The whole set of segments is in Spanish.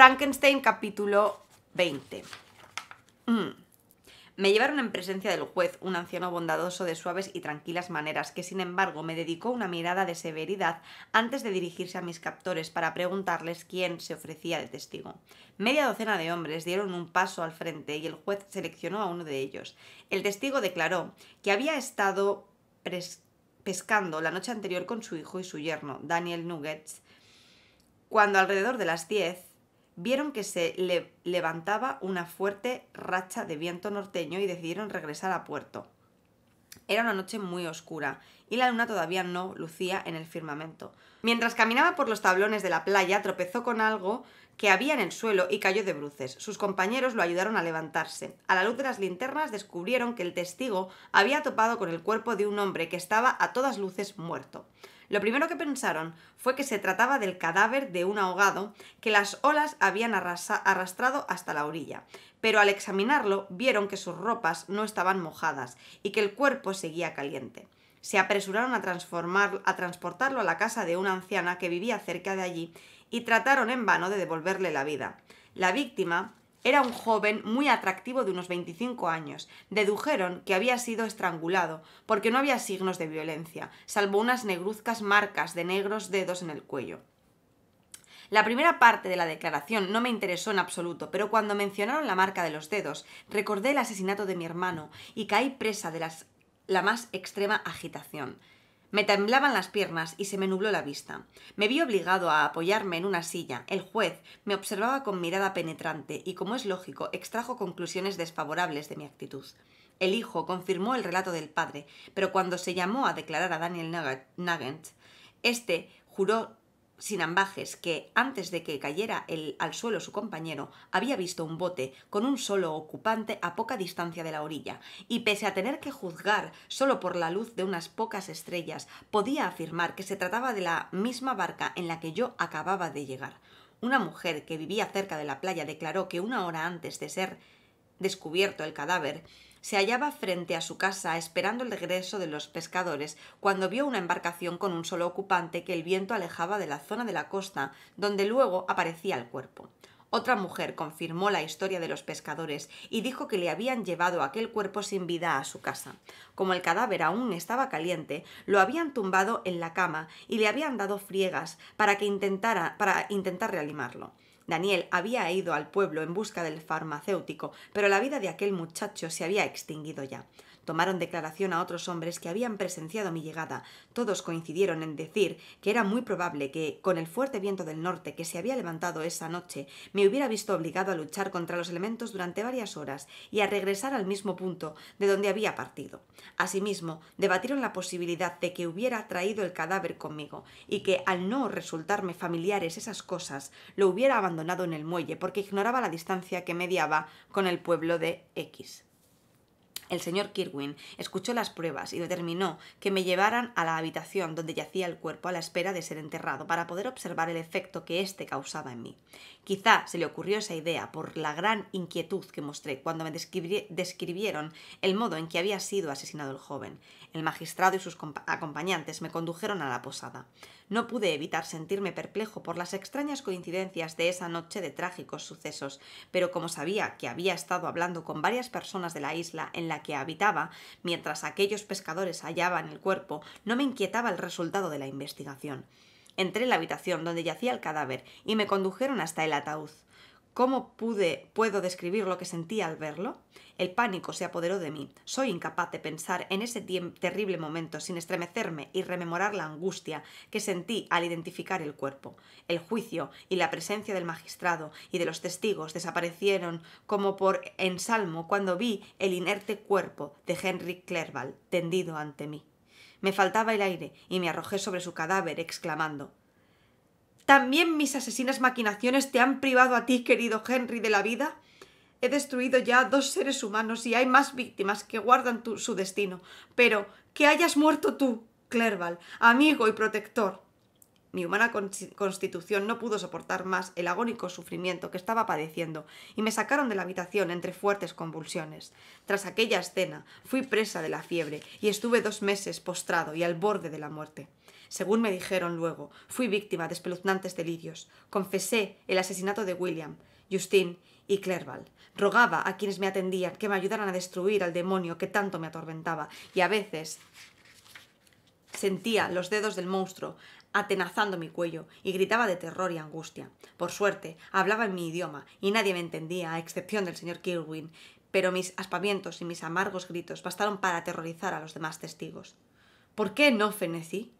Frankenstein capítulo 20. Mm. Me llevaron en presencia del juez, un anciano bondadoso de suaves y tranquilas maneras, que sin embargo me dedicó una mirada de severidad antes de dirigirse a mis captores para preguntarles quién se ofrecía de testigo. Media docena de hombres dieron un paso al frente y el juez seleccionó a uno de ellos. El testigo declaró que había estado pescando la noche anterior con su hijo y su yerno, Daniel Nuggets, cuando alrededor de las 10 vieron que se levantaba una fuerte racha de viento norteño y decidieron regresar a puerto. Era una noche muy oscura y la luna todavía no lucía en el firmamento. Mientras caminaba por los tablones de la playa, tropezó con algo que había en el suelo y cayó de bruces. Sus compañeros lo ayudaron a levantarse. A la luz de las linternas descubrieron que el testigo había topado con el cuerpo de un hombre que estaba a todas luces muerto. Lo primero que pensaron fue que se trataba del cadáver de un ahogado que las olas habían arrastrado hasta la orilla, pero al examinarlo vieron que sus ropas no estaban mojadas y que el cuerpo seguía caliente. Se apresuraron a, transportarlo a la casa de una anciana que vivía cerca de allí y trataron en vano de devolverle la vida. La víctima era un joven muy atractivo de unos 25 años. Dedujeron que había sido estrangulado, porque no había signos de violencia, salvo unas negruzcas marcas de negros dedos en el cuello. La primera parte de la declaración no me interesó en absoluto, pero cuando mencionaron la marca de los dedos, recordé el asesinato de mi hermano y caí presa de la más extrema agitación. Me temblaban las piernas y se me nubló la vista. Me vi obligado a apoyarme en una silla. El juez me observaba con mirada penetrante y, como es lógico, extrajo conclusiones desfavorables de mi actitud. El hijo confirmó el relato del padre, pero cuando se llamó a declarar a Daniel Nugent, este juró sin ambajes que, antes de que cayera al suelo su compañero, había visto un bote con un solo ocupante a poca distancia de la orilla, y pese a tener que juzgar solo por la luz de unas pocas estrellas, podía afirmar que se trataba de la misma barca en la que yo acababa de llegar. Una mujer que vivía cerca de la playa declaró que una hora antes de ser descubierto el cadáver, se hallaba frente a su casa esperando el regreso de los pescadores cuando vio una embarcación con un solo ocupante que el viento alejaba de la zona de la costa donde luego aparecía el cuerpo. Otra mujer confirmó la historia de los pescadores y dijo que le habían llevado aquel cuerpo sin vida a su casa. Como el cadáver aún estaba caliente, lo habían tumbado en la cama y le habían dado friegas para que intentara para intentar reanimarlo. Daniel había ido al pueblo en busca del farmacéutico, pero la vida de aquel muchacho se había extinguido ya. Tomaron declaración a otros hombres que habían presenciado mi llegada. Todos coincidieron en decir que era muy probable que, con el fuerte viento del norte que se había levantado esa noche, me hubiera visto obligado a luchar contra los elementos durante varias horas y a regresar al mismo punto de donde había partido. Asimismo, debatieron la posibilidad de que hubiera traído el cadáver conmigo y que, al no resultarme familiares esas cosas, lo hubiera abandonado en el muelle porque ignoraba la distancia que mediaba con el pueblo de X. El señor Kirwin escuchó las pruebas y determinó que me llevaran a la habitación donde yacía el cuerpo a la espera de ser enterrado para poder observar el efecto que éste causaba en mí. Quizá se le ocurrió esa idea por la gran inquietud que mostré cuando me describieron el modo en que había sido asesinado el joven. El magistrado y sus acompañantes me condujeron a la posada. No pude evitar sentirme perplejo por las extrañas coincidencias de esa noche de trágicos sucesos, pero como sabía que había estado hablando con varias personas de la isla en la que habitaba, mientras aquellos pescadores hallaban el cuerpo, no me inquietaba el resultado de la investigación. Entré en la habitación donde yacía el cadáver y me condujeron hasta el ataúd. ¿Cómo pude, puedo describir lo que sentí al verlo? El pánico se apoderó de mí. Soy incapaz de pensar en ese terrible momento sin estremecerme y rememorar la angustia que sentí al identificar el cuerpo. El juicio y la presencia del magistrado y de los testigos desaparecieron como por ensalmo cuando vi el inerte cuerpo de Henry Clerval tendido ante mí. Me faltaba el aire y me arrojé sobre su cadáver exclamando ¿También mis asesinas maquinaciones te han privado a ti, querido Henry, de la vida? he destruido ya dos seres humanos y hay más víctimas que guardan su destino. Pero que hayas muerto tú, Clerval, amigo y protector. Mi humana constitución no pudo soportar más el agónico sufrimiento que estaba padeciendo y me sacaron de la habitación entre fuertes convulsiones. Tras aquella escena fui presa de la fiebre y estuve dos meses postrado y al borde de la muerte. Según me dijeron luego, fui víctima de espeluznantes delirios. Confesé el asesinato de William, Justine y Clerval. Rogaba a quienes me atendían que me ayudaran a destruir al demonio que tanto me atormentaba, y a veces sentía los dedos del monstruo atenazando mi cuello y gritaba de terror y angustia. Por suerte, hablaba en mi idioma y nadie me entendía, a excepción del señor Kirwin, pero mis aspamientos y mis amargos gritos bastaron para aterrorizar a los demás testigos. ¿Por qué no fenecí?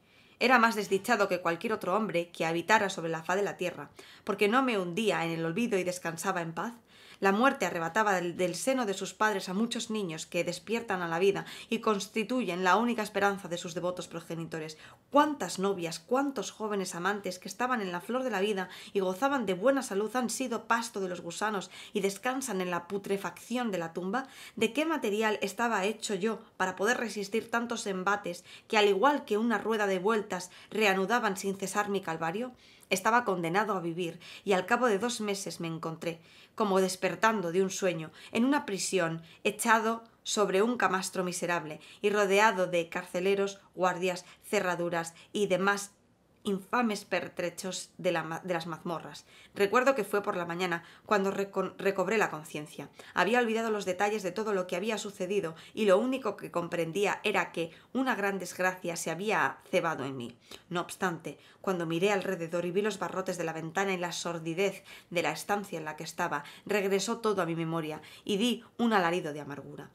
Era más desdichado que cualquier otro hombre que habitara sobre la faz de la tierra, porque no me hundía en el olvido y descansaba en paz, la muerte arrebataba del, seno de sus padres a muchos niños que despiertan a la vida y constituyen la única esperanza de sus devotos progenitores. Cuántas novias, cuántos jóvenes amantes que estaban en la flor de la vida y gozaban de buena salud han sido pasto de los gusanos y descansan en la putrefacción de la tumba. ¿De qué material estaba hecho yo para poder resistir tantos embates que al igual que una rueda de vueltas reanudaban sin cesar mi calvario? Estaba condenado a vivir y al cabo de dos meses me encontré, como despertando de un sueño, en una prisión, echado sobre un camastro miserable y rodeado de carceleros, guardias, cerraduras y demás infames pertrechos de, las mazmorras. Recuerdo que fue por la mañana cuando recobré la conciencia. Había olvidado los detalles de todo lo que había sucedido y lo único que comprendía era que una gran desgracia se había cebado en mí. No obstante, cuando miré alrededor y vi los barrotes de la ventana y la sordidez de la estancia en la que estaba, regresó todo a mi memoria y di un alarido de amargura.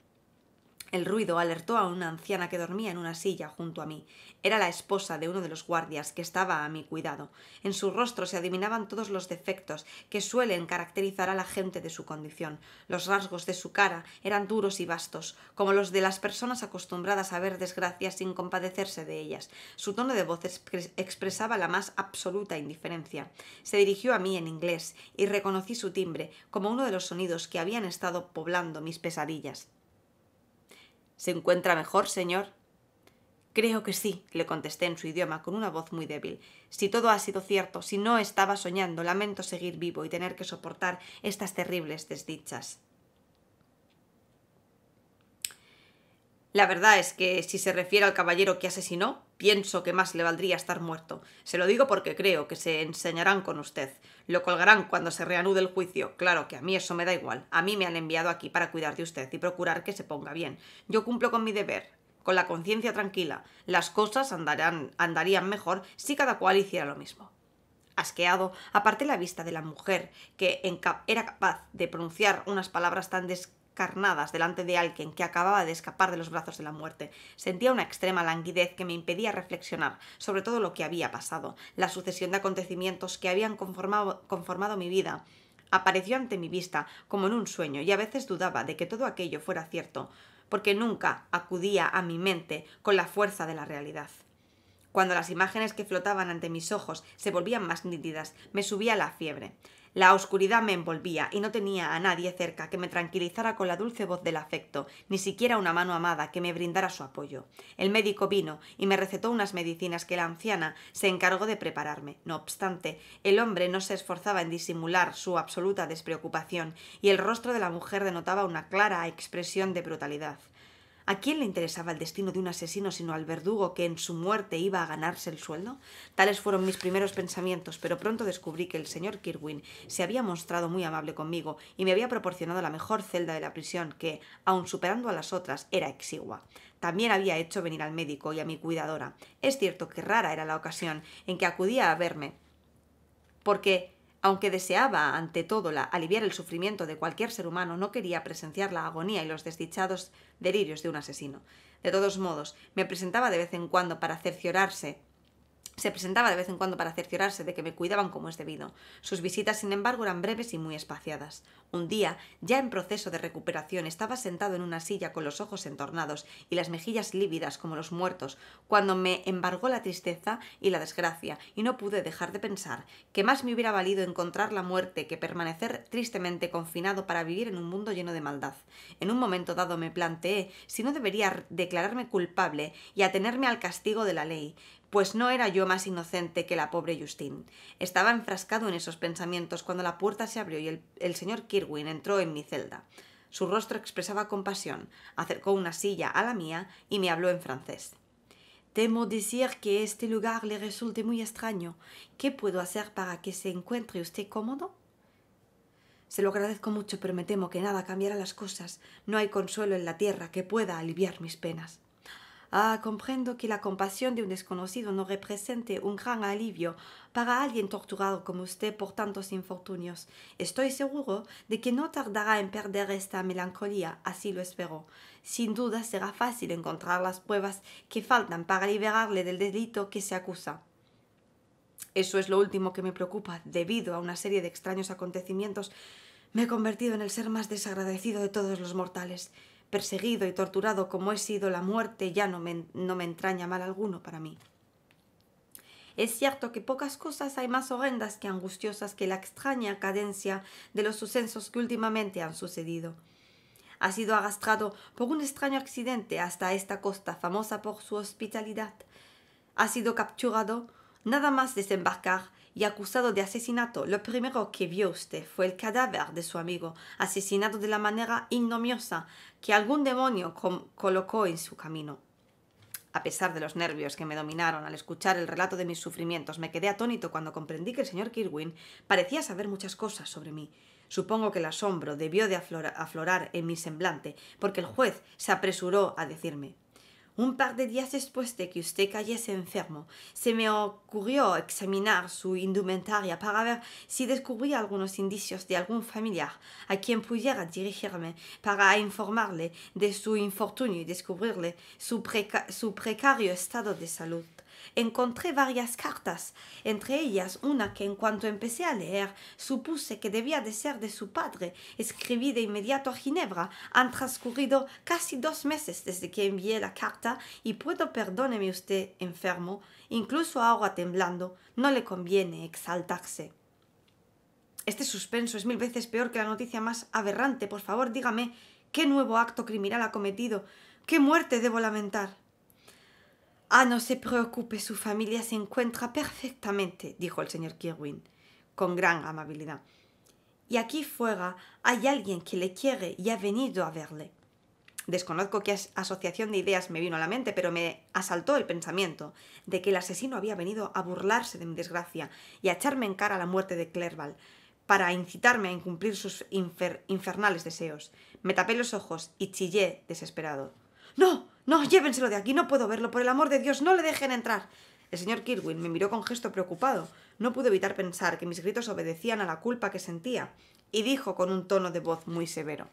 El ruido alertó a una anciana que dormía en una silla junto a mí. Era la esposa de uno de los guardias que estaba a mi cuidado. En su rostro se adivinaban todos los defectos que suelen caracterizar a la gente de su condición. Los rasgos de su cara eran duros y vastos, como los de las personas acostumbradas a ver desgracias sin compadecerse de ellas. Su tono de voz expresaba la más absoluta indiferencia. Se dirigió a mí en inglés y reconocí su timbre como uno de los sonidos que habían estado poblando mis pesadillas. ¿Se encuentra mejor, señor? Creo que sí, le contesté en su idioma con una voz muy débil. Si todo ha sido cierto, si no estaba soñando, lamento seguir vivo y tener que soportar estas terribles desdichas. La verdad es que si se refiere al caballero que asesinó, pienso que más le valdría estar muerto. Se lo digo porque creo que se enseñarán con usted. Lo colgarán cuando se reanude el juicio. Claro que a mí eso me da igual. A mí me han enviado aquí para cuidar de usted y procurar que se ponga bien. Yo cumplo con mi deber, con la conciencia tranquila. Las cosas andarán, andarían mejor si cada cual hiciera lo mismo. Asqueado, aparte la vista de la mujer que era capaz de pronunciar unas palabras tan des carnadas delante de alguien que acababa de escapar de los brazos de la muerte. Sentía una extrema languidez que me impedía reflexionar sobre todo lo que había pasado, la sucesión de acontecimientos que habían conformado, conformado mi vida. Apareció ante mi vista como en un sueño y a veces dudaba de que todo aquello fuera cierto, porque nunca acudía a mi mente con la fuerza de la realidad. Cuando las imágenes que flotaban ante mis ojos se volvían más nítidas, me subía la fiebre. La oscuridad me envolvía y no tenía a nadie cerca que me tranquilizara con la dulce voz del afecto, ni siquiera una mano amada que me brindara su apoyo. El médico vino y me recetó unas medicinas que la anciana se encargó de prepararme. No obstante, el hombre no se esforzaba en disimular su absoluta despreocupación y el rostro de la mujer denotaba una clara expresión de brutalidad. ¿A quién le interesaba el destino de un asesino sino al verdugo que en su muerte iba a ganarse el sueldo? Tales fueron mis primeros pensamientos, pero pronto descubrí que el señor Kirwin se había mostrado muy amable conmigo y me había proporcionado la mejor celda de la prisión que, aun superando a las otras, era exigua. También había hecho venir al médico y a mi cuidadora. Es cierto que rara era la ocasión en que acudía a verme, porque aunque deseaba, ante todo, la, aliviar el sufrimiento de cualquier ser humano, no quería presenciar la agonía y los desdichados delirios de un asesino. De todos modos, me presentaba de vez en cuando para cerciorarse se presentaba de vez en cuando para cerciorarse de que me cuidaban como es debido. Sus visitas, sin embargo, eran breves y muy espaciadas. Un día, ya en proceso de recuperación, estaba sentado en una silla con los ojos entornados y las mejillas lívidas como los muertos, cuando me embargó la tristeza y la desgracia, y no pude dejar de pensar que más me hubiera valido encontrar la muerte que permanecer tristemente confinado para vivir en un mundo lleno de maldad. En un momento dado me planteé si no debería declararme culpable y atenerme al castigo de la ley, pues no era yo más inocente que la pobre Justine. Estaba enfrascado en esos pensamientos cuando la puerta se abrió y el, señor Kirwin entró en mi celda. Su rostro expresaba compasión, acercó una silla a la mía y me habló en francés. Temo decir que este lugar le resulte muy extraño. ¿Qué puedo hacer para que se encuentre usted cómodo? Se lo agradezco mucho, pero me temo que nada cambiará las cosas. No hay consuelo en la tierra que pueda aliviar mis penas. Ah, comprendo que la compasión de un desconocido no represente un gran alivio para alguien torturado como usted por tantos infortunios. Estoy seguro de que no tardará en perder esta melancolía, así lo espero. Sin duda será fácil encontrar las pruebas que faltan para liberarle del delito que se acusa. Eso es lo último que me preocupa, debido a una serie de extraños acontecimientos. Me he convertido en el ser más desagradecido de todos los mortales perseguido y torturado como he sido, la muerte ya no me, entraña mal alguno para mí. Es cierto que pocas cosas hay más horrendas que angustiosas que la extraña cadencia de los sucesos que últimamente han sucedido. Ha sido arrastrado por un extraño accidente hasta esta costa famosa por su hospitalidad. Ha sido capturado, nada más desembarcar, y acusado de asesinato, lo primero que vio usted fue el cadáver de su amigo, asesinado de la manera ignomiosa que algún demonio colocó en su camino. A pesar de los nervios que me dominaron al escuchar el relato de mis sufrimientos, me quedé atónito cuando comprendí que el señor Kirwin parecía saber muchas cosas sobre mí. Supongo que el asombro debió de aflorar en mi semblante, porque el juez se apresuró a decirme un par de días después de que usted cayese enfermo, se me ocurrió examinar su indumentaria para ver si descubría algunos indicios de algún familiar a quien pudiera dirigirme para informarle de su infortunio y descubrirle su, su precario estado de salud encontré varias cartas, entre ellas una que en cuanto empecé a leer supuse que debía de ser de su padre. Escribí de inmediato a Ginebra. Han transcurrido casi dos meses desde que envié la carta y puedo, perdóneme usted, enfermo, incluso ahora temblando, no le conviene exaltarse. Este suspenso es mil veces peor que la noticia más aberrante. Por favor, dígame, ¿qué nuevo acto criminal ha cometido? ¿Qué muerte debo lamentar? Ah, no se preocupe, su familia se encuentra perfectamente, dijo el señor Kirwin, con gran amabilidad. Y aquí fuera hay alguien que le quiere y ha venido a verle. Desconozco qué asociación de ideas me vino a la mente, pero me asaltó el pensamiento de que el asesino había venido a burlarse de mi desgracia y a echarme en cara la muerte de Clerval, para incitarme a incumplir sus infernales deseos. Me tapé los ojos y chillé desesperado. ¡No! No, llévenselo de aquí, no puedo verlo, por el amor de Dios, no le dejen entrar. El señor Kirwin me miró con gesto preocupado. No pude evitar pensar que mis gritos obedecían a la culpa que sentía, y dijo con un tono de voz muy severo.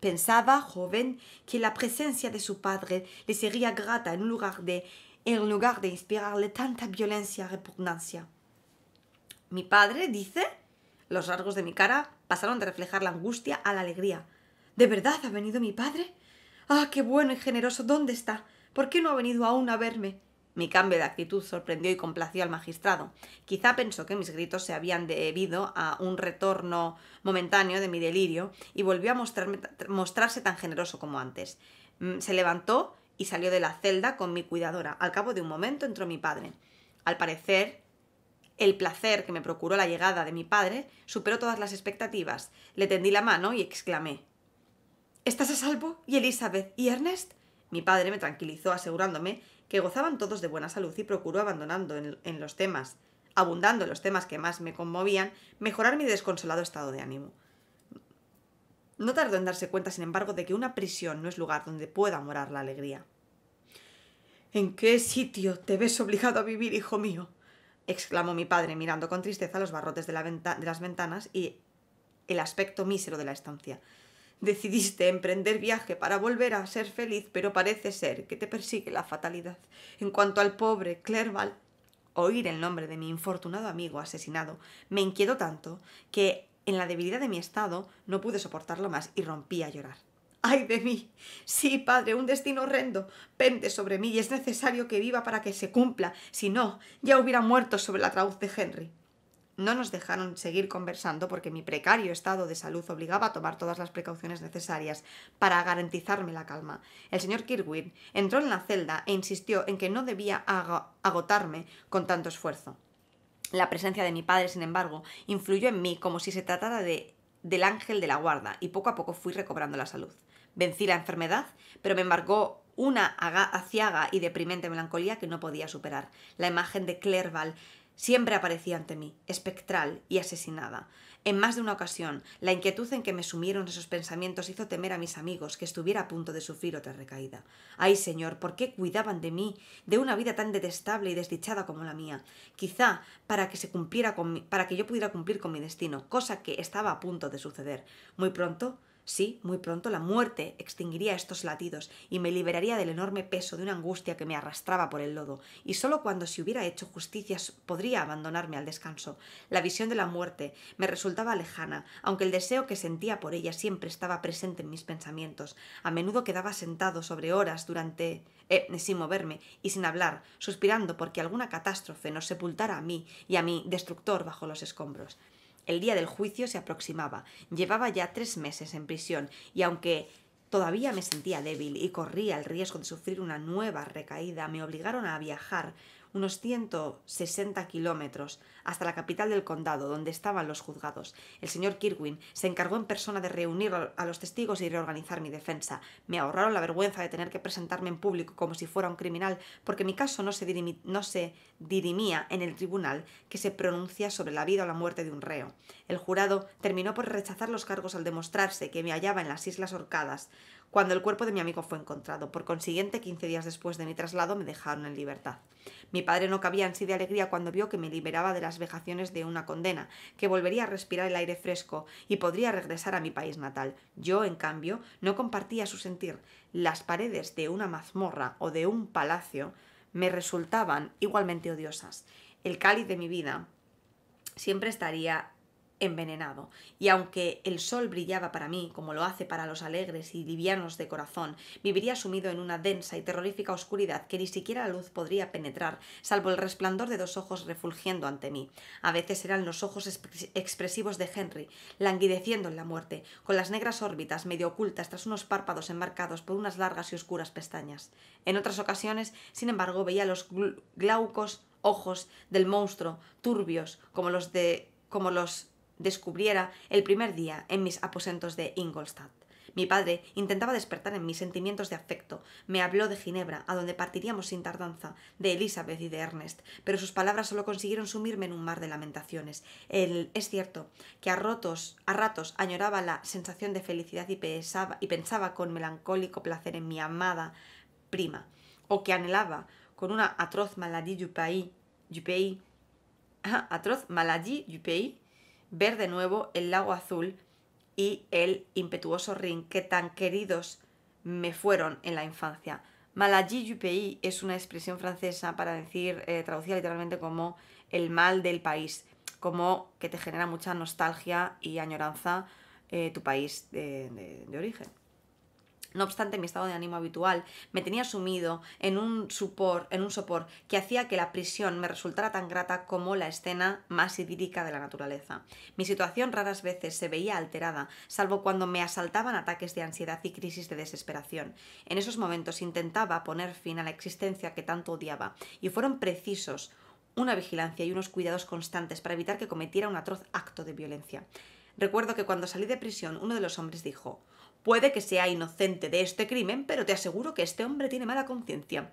Pensaba, joven, que la presencia de su padre le sería grata en lugar de, en lugar de inspirarle tanta violencia y repugnancia. ¿Mi padre dice? Los rasgos de mi cara pasaron de reflejar la angustia a la alegría. ¿De verdad ha venido mi padre? Ah, qué bueno y generoso. ¿Dónde está? ¿Por qué no ha venido aún a verme? Mi cambio de actitud sorprendió y complació al magistrado. Quizá pensó que mis gritos se habían debido a un retorno momentáneo de mi delirio y volvió a mostrarse tan generoso como antes. Mm, se levantó y salió de la celda con mi cuidadora. Al cabo de un momento entró mi padre. Al parecer, el placer que me procuró la llegada de mi padre superó todas las expectativas. Le tendí la mano y exclamé ¿Estás a salvo? ¿Y Elizabeth? ¿Y Ernest? Mi padre me tranquilizó asegurándome que gozaban todos de buena salud y procuró abandonando en, los temas, abundando en los temas que más me conmovían, mejorar mi desconsolado estado de ánimo. No tardó en darse cuenta, sin embargo, de que una prisión no es lugar donde pueda morar la alegría. ¿En qué sitio te ves obligado a vivir, hijo mío? exclamó mi padre, mirando con tristeza los barrotes de, de las ventanas y el aspecto mísero de la estancia. Decidiste emprender viaje para volver a ser feliz, pero parece ser que te persigue la fatalidad. En cuanto al pobre Clerval, oír el nombre de mi infortunado amigo asesinado me inquietó tanto que, en la debilidad de mi estado, no pude soportarlo más y rompí a llorar. ¡Ay de mí! Sí, padre, un destino horrendo pende sobre mí y es necesario que viva para que se cumpla, si no, ya hubiera muerto sobre la trauz de Henry no nos dejaron seguir conversando porque mi precario estado de salud obligaba a tomar todas las precauciones necesarias para garantizarme la calma. El señor Kirwin entró en la celda e insistió en que no debía agotarme con tanto esfuerzo. La presencia de mi padre, sin embargo, influyó en mí como si se tratara de del ángel de la guarda y poco a poco fui recobrando la salud. Vencí la enfermedad, pero me embargó una aciaga y deprimente melancolía que no podía superar. La imagen de Clerval Siempre aparecía ante mí, espectral y asesinada. En más de una ocasión, la inquietud en que me sumieron esos pensamientos hizo temer a mis amigos que estuviera a punto de sufrir otra recaída. Ay, señor, ¿por qué cuidaban de mí, de una vida tan detestable y desdichada como la mía? Quizá para que se cumpliera con para que yo pudiera cumplir con mi destino, cosa que estaba a punto de suceder. Muy pronto Sí, muy pronto la muerte extinguiría estos latidos y me liberaría del enorme peso de una angustia que me arrastraba por el lodo, y sólo cuando se hubiera hecho justicia podría abandonarme al descanso. La visión de la muerte me resultaba lejana, aunque el deseo que sentía por ella siempre estaba presente en mis pensamientos. A menudo quedaba sentado sobre horas durante eh, sin moverme y sin hablar, suspirando porque alguna catástrofe nos sepultara a mí y a mi destructor bajo los escombros. El día del juicio se aproximaba. Llevaba ya tres meses en prisión y aunque todavía me sentía débil y corría el riesgo de sufrir una nueva recaída, me obligaron a viajar unos 160 kilómetros, hasta la capital del condado, donde estaban los juzgados. El señor Kirwin se encargó en persona de reunir a los testigos y reorganizar mi defensa. Me ahorraron la vergüenza de tener que presentarme en público como si fuera un criminal, porque mi caso no se, dirimía en el tribunal que se pronuncia sobre la vida o la muerte de un reo. El jurado terminó por rechazar los cargos al demostrarse que me hallaba en las Islas Orcadas, cuando el cuerpo de mi amigo fue encontrado. Por consiguiente, 15 días después de mi traslado me dejaron en libertad. Mi padre no cabía en sí de alegría cuando vio que me liberaba de las vejaciones de una condena, que volvería a respirar el aire fresco y podría regresar a mi país natal. Yo, en cambio, no compartía su sentir. Las paredes de una mazmorra o de un palacio me resultaban igualmente odiosas. El cáliz de mi vida siempre estaría envenenado, y aunque el sol brillaba para mí, como lo hace para los alegres y livianos de corazón, viviría sumido en una densa y terrorífica oscuridad que ni siquiera la luz podría penetrar, salvo el resplandor de dos ojos refulgiendo ante mí. A veces eran los ojos expresivos de Henry, languideciendo en la muerte, con las negras órbitas medio ocultas tras unos párpados enmarcados por unas largas y oscuras pestañas. En otras ocasiones, sin embargo, veía los glaucos ojos del monstruo, turbios, como los de como los descubriera el primer día en mis aposentos de Ingolstadt. Mi padre intentaba despertar en mis sentimientos de afecto. Me habló de Ginebra, a donde partiríamos sin tardanza, de Elizabeth y de Ernest, pero sus palabras solo consiguieron sumirme en un mar de lamentaciones. Él es cierto que a, rotos, a ratos añoraba la sensación de felicidad y, y pensaba con melancólico placer en mi amada prima, o que anhelaba con una atroz maladie du pays, du ah, atroz maladie du pays ver de nuevo el lago azul y el impetuoso ring que tan queridos me fueron en la infancia. Malagi du pays es una expresión francesa para decir, eh, traducida literalmente como el mal del país, como que te genera mucha nostalgia y añoranza eh, tu país de origen. No obstante, mi estado de ánimo habitual me tenía sumido en un en un sopor que hacía que la prisión me resultara tan grata como la escena más idílica de la naturaleza. Mi situación raras veces se veía alterada, salvo cuando me asaltaban ataques de ansiedad y crisis de desesperación. En esos momentos intentaba poner fin a la existencia que tanto odiaba, y fueron precisos una vigilancia y unos cuidados constantes para evitar que cometiera un atroz acto de violencia. Recuerdo que cuando salí de prisión uno de los hombres dijo Puede que sea inocente de este crimen, pero te aseguro que este hombre tiene mala conciencia.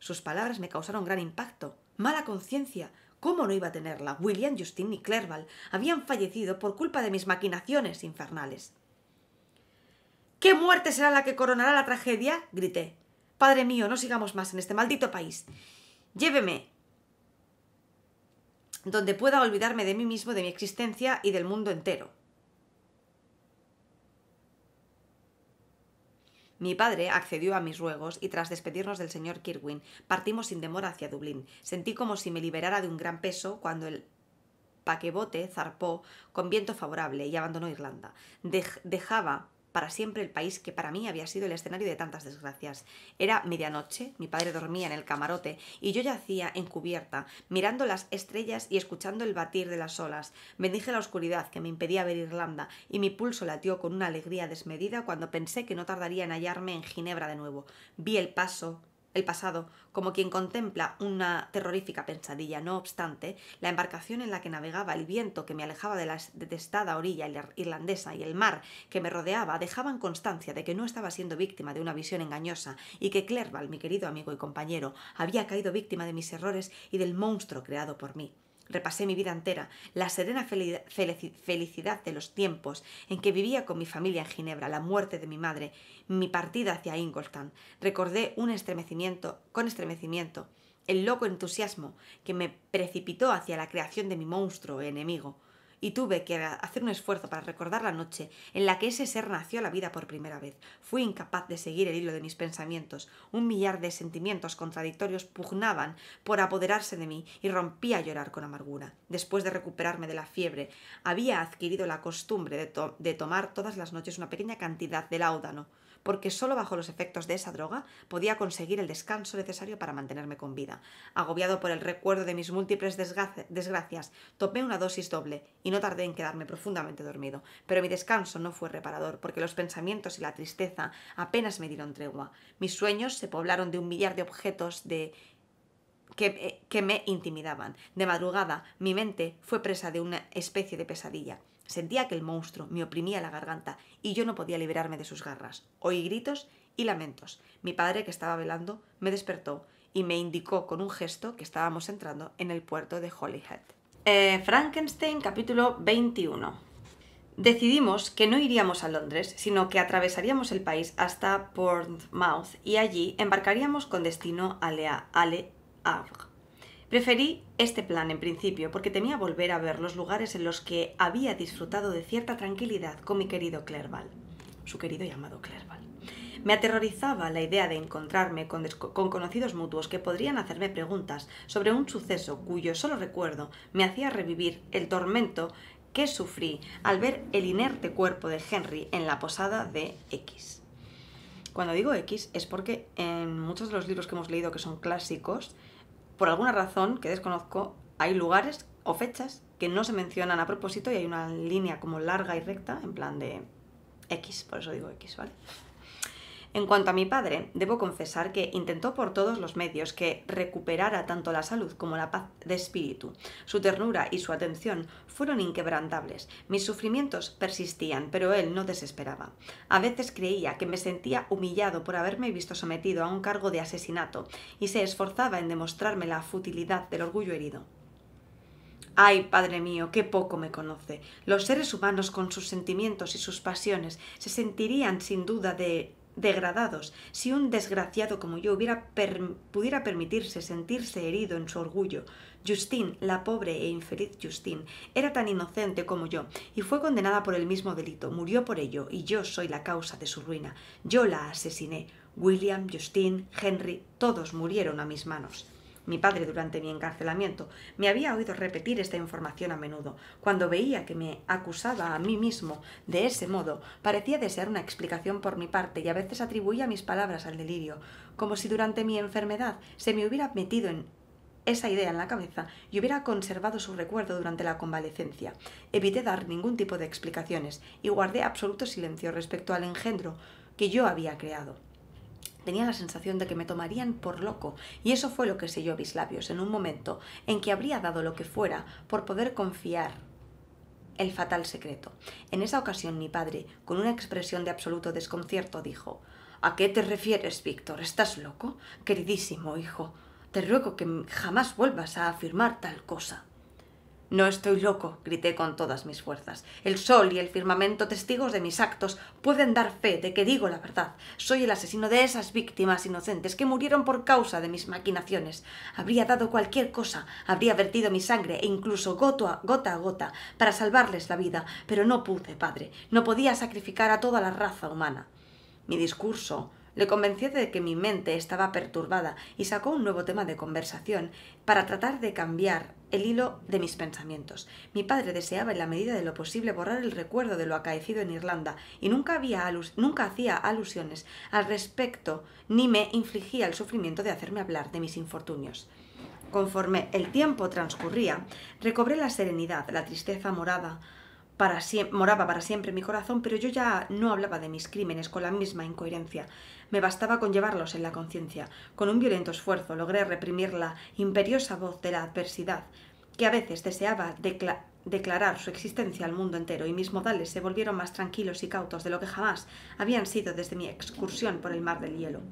Sus palabras me causaron gran impacto. Mala conciencia. ¿Cómo no iba a tenerla? William, Justin y Clerval habían fallecido por culpa de mis maquinaciones infernales. ¿Qué muerte será la que coronará la tragedia? grité. Padre mío, no sigamos más en este maldito país. Lléveme donde pueda olvidarme de mí mismo, de mi existencia y del mundo entero. Mi padre accedió a mis ruegos y tras despedirnos del señor Kirwin, partimos sin demora hacia Dublín. Sentí como si me liberara de un gran peso cuando el paquebote zarpó con viento favorable y abandonó Irlanda. dejaba para siempre el país que para mí había sido el escenario de tantas desgracias. Era medianoche, mi padre dormía en el camarote y yo yacía encubierta, mirando las estrellas y escuchando el batir de las olas. Bendije la oscuridad que me impedía ver Irlanda y mi pulso latió con una alegría desmedida cuando pensé que no tardaría en hallarme en Ginebra de nuevo. Vi el paso el pasado, como quien contempla una terrorífica pensadilla. No obstante, la embarcación en la que navegaba, el viento que me alejaba de la detestada orilla irlandesa y el mar que me rodeaba dejaban constancia de que no estaba siendo víctima de una visión engañosa y que Clerval, mi querido amigo y compañero, había caído víctima de mis errores y del monstruo creado por mí. Repasé mi vida entera, la serena felicidad de los tiempos en que vivía con mi familia en Ginebra, la muerte de mi madre, mi partida hacia Ingolstadt. Recordé un estremecimiento, con estremecimiento, el loco entusiasmo que me precipitó hacia la creación de mi monstruo enemigo y tuve que hacer un esfuerzo para recordar la noche en la que ese ser nació a la vida por primera vez. Fui incapaz de seguir el hilo de mis pensamientos. Un millar de sentimientos contradictorios pugnaban por apoderarse de mí y rompí a llorar con amargura. Después de recuperarme de la fiebre, había adquirido la costumbre de, tomar todas las noches una pequeña cantidad de laudano, porque solo bajo los efectos de esa droga podía conseguir el descanso necesario para mantenerme con vida. Agobiado por el recuerdo de mis múltiples desgracias, tomé una dosis doble y no tardé en quedarme profundamente dormido, pero mi descanso no fue reparador porque los pensamientos y la tristeza apenas me dieron tregua. Mis sueños se poblaron de un millar de objetos de que, eh, que, me intimidaban. De madrugada, mi mente fue presa de una especie de pesadilla. Sentía que el monstruo me oprimía la garganta y yo no podía liberarme de sus garras. Oí gritos y lamentos. Mi padre, que estaba velando, me despertó y me indicó con un gesto que estábamos entrando en el puerto de Holyhead. Eh, Frankenstein, capítulo 21. Decidimos que no iríamos a Londres, sino que atravesaríamos el país hasta Portsmouth y allí embarcaríamos con destino a Le, Havre. Preferí este plan en principio porque temía volver a ver los lugares en los que había disfrutado de cierta tranquilidad con mi querido Clerval, su querido y amado Clerval. Me aterrorizaba la idea de encontrarme con, conocidos mutuos que podrían hacerme preguntas sobre un suceso cuyo solo recuerdo me hacía revivir el tormento que sufrí al ver el inerte cuerpo de Henry en la posada de X. Cuando digo X es porque en muchos de los libros que hemos leído que son clásicos, por alguna razón que desconozco, hay lugares o fechas que no se mencionan a propósito y hay una línea como larga y recta, en plan de X, por eso digo X, ¿vale? En cuanto a mi padre, debo confesar que intentó por todos los medios que recuperara tanto la salud como la paz de espíritu. Su ternura y su atención fueron inquebrantables. Mis sufrimientos persistían, pero él no desesperaba. A veces creía que me sentía humillado por haberme visto sometido a un cargo de asesinato y se esforzaba en demostrarme la futilidad del orgullo herido. Ay, Padre mío, qué poco me conoce. Los seres humanos con sus sentimientos y sus pasiones se sentirían sin duda de degradados. Si un desgraciado como yo hubiera pudiera permitirse sentirse herido en su orgullo, Justine, la pobre e infeliz Justine, era tan inocente como yo y fue condenada por el mismo delito, murió por ello y yo soy la causa de su ruina. Yo la asesiné. William, Justine, Henry, todos murieron a mis manos. Mi padre, durante mi encarcelamiento, me había oído repetir esta información a menudo. Cuando veía que me acusaba a mí mismo de ese modo, parecía desear una explicación por mi parte y a veces atribuía mis palabras al delirio, como si durante mi enfermedad se me hubiera metido en esa idea en la cabeza y hubiera conservado su recuerdo durante la convalecencia. Evité dar ningún tipo de explicaciones y guardé absoluto silencio respecto al engendro que yo había creado. Tenía la sensación de que me tomarían por loco, y eso fue lo que selló a mis labios en un momento en que habría dado lo que fuera por poder confiar el fatal secreto. En esa ocasión mi padre, con una expresión de absoluto desconcierto, dijo ¿A qué te refieres, Víctor? ¿Estás loco? Queridísimo hijo, te ruego que jamás vuelvas a afirmar tal cosa. No estoy loco, grité con todas mis fuerzas. El sol y el firmamento, testigos de mis actos, pueden dar fe de que digo la verdad. Soy el asesino de esas víctimas inocentes que murieron por causa de mis maquinaciones. Habría dado cualquier cosa, habría vertido mi sangre e incluso gota a gota, gota para salvarles la vida, pero no pude, padre. No podía sacrificar a toda la raza humana. Mi discurso le convenció de que mi mente estaba perturbada y sacó un nuevo tema de conversación para tratar de cambiar el hilo de mis pensamientos. Mi padre deseaba en la medida de lo posible borrar el recuerdo de lo acaecido en Irlanda y nunca, había hacía alusiones al respecto ni me infligía el sufrimiento de hacerme hablar de mis infortunios. Conforme el tiempo transcurría, recobré la serenidad, la tristeza morada, para moraba para siempre mi corazón, pero yo ya no hablaba de mis crímenes con la misma incoherencia. Me bastaba con llevarlos en la conciencia. Con un violento esfuerzo logré reprimir la imperiosa voz de la adversidad, que a veces deseaba declarar su existencia al mundo entero, y mis modales se volvieron más tranquilos y cautos de lo que jamás habían sido desde mi excursión por el mar del hielo.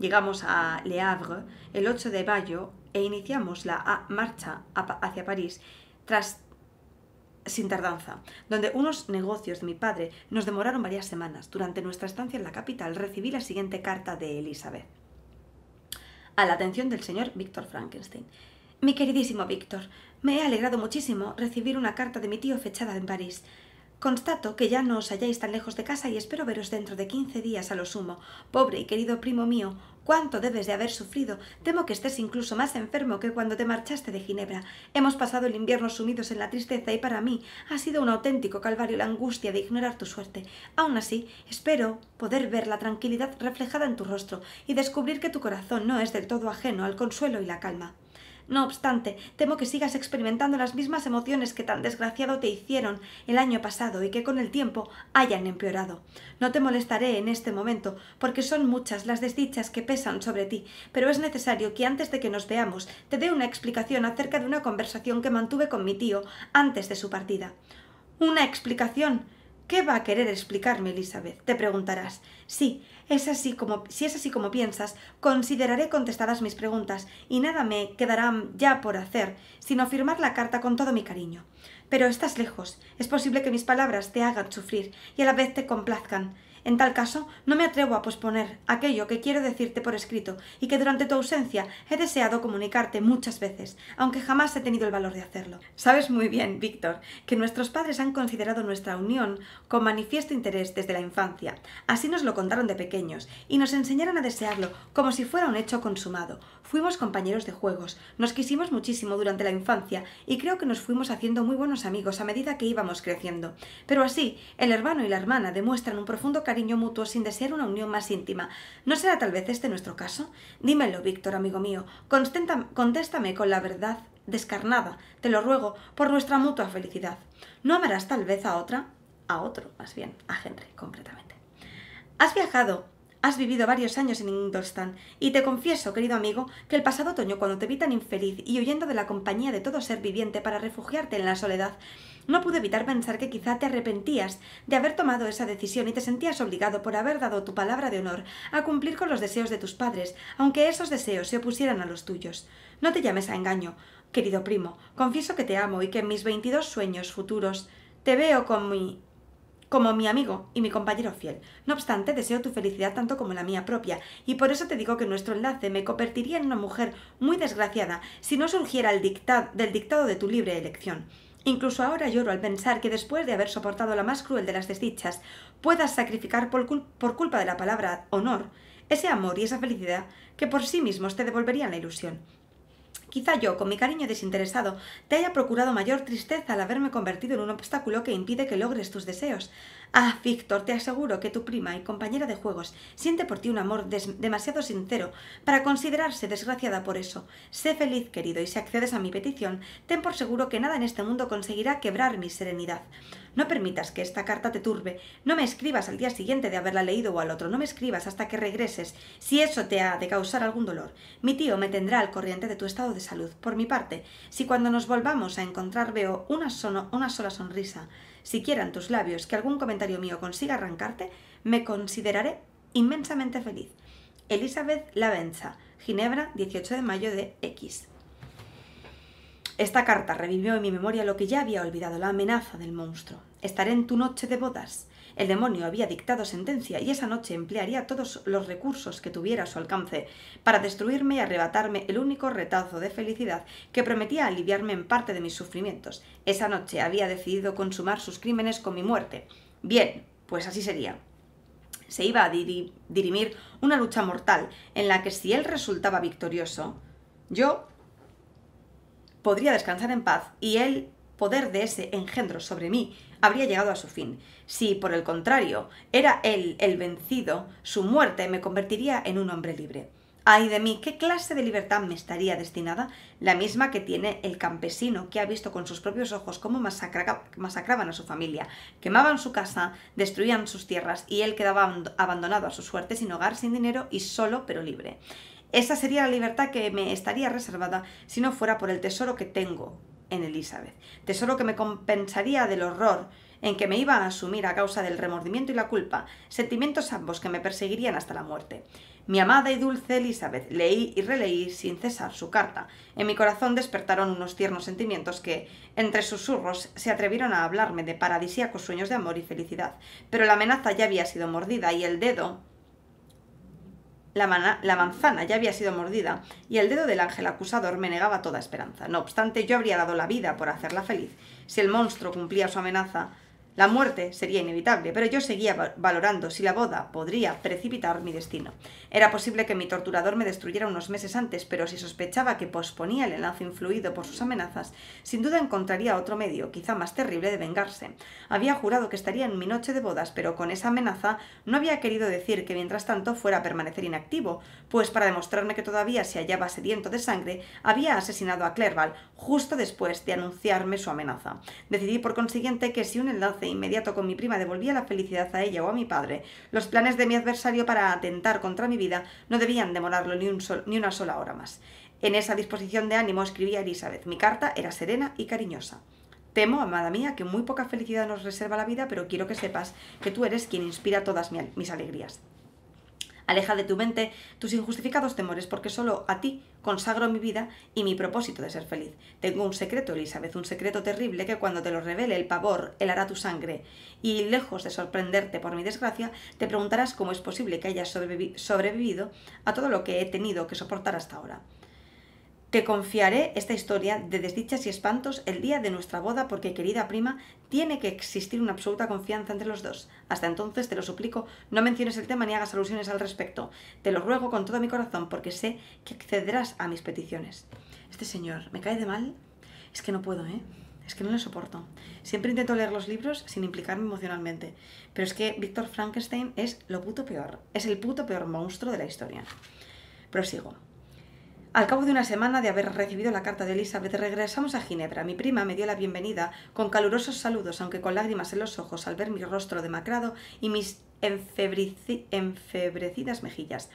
Llegamos a Le Havre el 8 de mayo e iniciamos la marcha hacia París tras sin tardanza, donde unos negocios de mi padre nos demoraron varias semanas. Durante nuestra estancia en la capital recibí la siguiente carta de Elizabeth. A la atención del señor Víctor Frankenstein. Mi queridísimo Víctor, me he alegrado muchísimo recibir una carta de mi tío fechada en París. Constato que ya no os halláis tan lejos de casa y espero veros dentro de quince días a lo sumo. Pobre y querido primo mío, ¿Cuánto debes de haber sufrido? Temo que estés incluso más enfermo que cuando te marchaste de Ginebra. Hemos pasado el invierno sumidos en la tristeza y para mí ha sido un auténtico calvario la angustia de ignorar tu suerte. Aún así, espero poder ver la tranquilidad reflejada en tu rostro y descubrir que tu corazón no es del todo ajeno al consuelo y la calma. No obstante, temo que sigas experimentando las mismas emociones que tan desgraciado te hicieron el año pasado y que con el tiempo hayan empeorado. No te molestaré en este momento, porque son muchas las desdichas que pesan sobre ti, pero es necesario que antes de que nos veamos te dé una explicación acerca de una conversación que mantuve con mi tío antes de su partida. Una explicación ¿Qué va a querer explicarme Elizabeth? Te preguntarás. Sí, es así como, si es así como piensas, consideraré contestadas mis preguntas y nada me quedará ya por hacer, sino firmar la carta con todo mi cariño. Pero estás lejos. Es posible que mis palabras te hagan sufrir y a la vez te complazcan. En tal caso, no me atrevo a posponer aquello que quiero decirte por escrito y que durante tu ausencia he deseado comunicarte muchas veces, aunque jamás he tenido el valor de hacerlo. Sabes muy bien, Víctor, que nuestros padres han considerado nuestra unión con manifiesto interés desde la infancia. Así nos lo contaron de pequeños y nos enseñaron a desearlo como si fuera un hecho consumado, Fuimos compañeros de juegos, nos quisimos muchísimo durante la infancia y creo que nos fuimos haciendo muy buenos amigos a medida que íbamos creciendo. Pero así, el hermano y la hermana demuestran un profundo cariño mutuo sin desear una unión más íntima. ¿No será tal vez este nuestro caso? Dímelo, Víctor, amigo mío, contéstame con la verdad descarnada, te lo ruego, por nuestra mutua felicidad. ¿No amarás tal vez a otra? A otro, más bien, a Henry, completamente. ¿Has viajado Has vivido varios años en Indolstan, y te confieso, querido amigo, que el pasado otoño, cuando te vi tan infeliz y huyendo de la compañía de todo ser viviente para refugiarte en la soledad, no pude evitar pensar que quizá te arrepentías de haber tomado esa decisión y te sentías obligado por haber dado tu palabra de honor a cumplir con los deseos de tus padres, aunque esos deseos se opusieran a los tuyos. No te llames a engaño, querido primo, confieso que te amo y que en mis veintidós sueños futuros te veo con mi como mi amigo y mi compañero fiel. No obstante, deseo tu felicidad tanto como la mía propia, y por eso te digo que nuestro enlace me convertiría en una mujer muy desgraciada si no surgiera el dictado, del dictado de tu libre elección. Incluso ahora lloro al pensar que después de haber soportado la más cruel de las desdichas, puedas sacrificar por culpa de la palabra honor ese amor y esa felicidad que por sí mismos te devolverían la ilusión. Quizá yo, con mi cariño desinteresado, te haya procurado mayor tristeza al haberme convertido en un obstáculo que impide que logres tus deseos. Ah, Víctor, te aseguro que tu prima y compañera de juegos siente por ti un amor demasiado sincero para considerarse desgraciada por eso. Sé feliz, querido, y si accedes a mi petición, ten por seguro que nada en este mundo conseguirá quebrar mi serenidad. No permitas que esta carta te turbe. No me escribas al día siguiente de haberla leído o al otro. No me escribas hasta que regreses, si eso te ha de causar algún dolor. Mi tío me tendrá al corriente de tu estado de salud. Por mi parte, si cuando nos volvamos a encontrar veo una, una sola sonrisa, si en tus labios, que algún comentario mío consiga arrancarte, me consideraré inmensamente feliz. Elizabeth Lavenza, Ginebra, 18 de mayo de X. Esta carta revivió en mi memoria lo que ya había olvidado, la amenaza del monstruo. Estaré en tu noche de bodas. El demonio había dictado sentencia y esa noche emplearía todos los recursos que tuviera a su alcance para destruirme y arrebatarme el único retazo de felicidad que prometía aliviarme en parte de mis sufrimientos. Esa noche había decidido consumar sus crímenes con mi muerte. Bien, pues así sería se iba a dirimir una lucha mortal en la que si él resultaba victorioso, yo podría descansar en paz y el poder de ese engendro sobre mí habría llegado a su fin. Si, por el contrario, era él el vencido, su muerte me convertiría en un hombre libre. ¡Ay de mí! ¿Qué clase de libertad me estaría destinada? La misma que tiene el campesino que ha visto con sus propios ojos cómo masacraban a su familia, quemaban su casa, destruían sus tierras y él quedaba abandonado a su suerte sin hogar, sin dinero y solo pero libre. Esa sería la libertad que me estaría reservada si no fuera por el tesoro que tengo, en Elizabeth, tesoro que me compensaría del horror en que me iba a asumir a causa del remordimiento y la culpa, sentimientos ambos que me perseguirían hasta la muerte. Mi amada y dulce Elizabeth, leí y releí sin cesar su carta. En mi corazón despertaron unos tiernos sentimientos que, entre susurros, se atrevieron a hablarme de paradisíacos sueños de amor y felicidad. Pero la amenaza ya había sido mordida y el dedo la, manzana ya había sido mordida y el dedo del ángel acusador me negaba toda esperanza. No obstante, yo habría dado la vida por hacerla feliz si el monstruo cumplía su amenaza la muerte sería inevitable, pero yo seguía valorando si la boda podría precipitar mi destino. Era posible que mi torturador me destruyera unos meses antes, pero si sospechaba que posponía el enlace influido por sus amenazas, sin duda encontraría otro medio, quizá más terrible, de vengarse. Había jurado que estaría en mi noche de bodas, pero con esa amenaza no había querido decir que mientras tanto fuera a permanecer inactivo, pues para demostrarme que todavía se hallaba sediento de sangre, había asesinado a Clerval justo después de anunciarme su amenaza. Decidí por consiguiente que si un enlace inmediato con mi prima devolvía la felicidad a ella o a mi padre, los planes de mi adversario para atentar contra mi vida no debían demorarlo ni, un ni una sola hora más. En esa disposición de ánimo escribía Elizabeth. Mi carta era serena y cariñosa. Temo, amada mía, que muy poca felicidad nos reserva la vida, pero quiero que sepas que tú eres quien inspira todas mis alegrías. Aleja de tu mente tus injustificados temores porque solo a ti consagro mi vida y mi propósito de ser feliz. Tengo un secreto, Elizabeth, un secreto terrible que cuando te lo revele el pavor helará tu sangre y lejos de sorprenderte por mi desgracia, te preguntarás cómo es posible que hayas sobrevivido a todo lo que he tenido que soportar hasta ahora. Te confiaré esta historia de desdichas y espantos el día de nuestra boda porque, querida prima, tiene que existir una absoluta confianza entre los dos. Hasta entonces te lo suplico, no menciones el tema ni hagas alusiones al respecto. Te lo ruego con todo mi corazón porque sé que accederás a mis peticiones. Este señor, ¿me cae de mal? Es que no puedo, ¿eh? Es que no le soporto. Siempre intento leer los libros sin implicarme emocionalmente. Pero es que Víctor Frankenstein es lo puto peor. Es el puto peor monstruo de la historia. Prosigo. Al cabo de una semana de haber recibido la carta de Elizabeth, regresamos a Ginebra. Mi prima me dio la bienvenida con calurosos saludos, aunque con lágrimas en los ojos al ver mi rostro demacrado y mis enfebrecidas mejillas.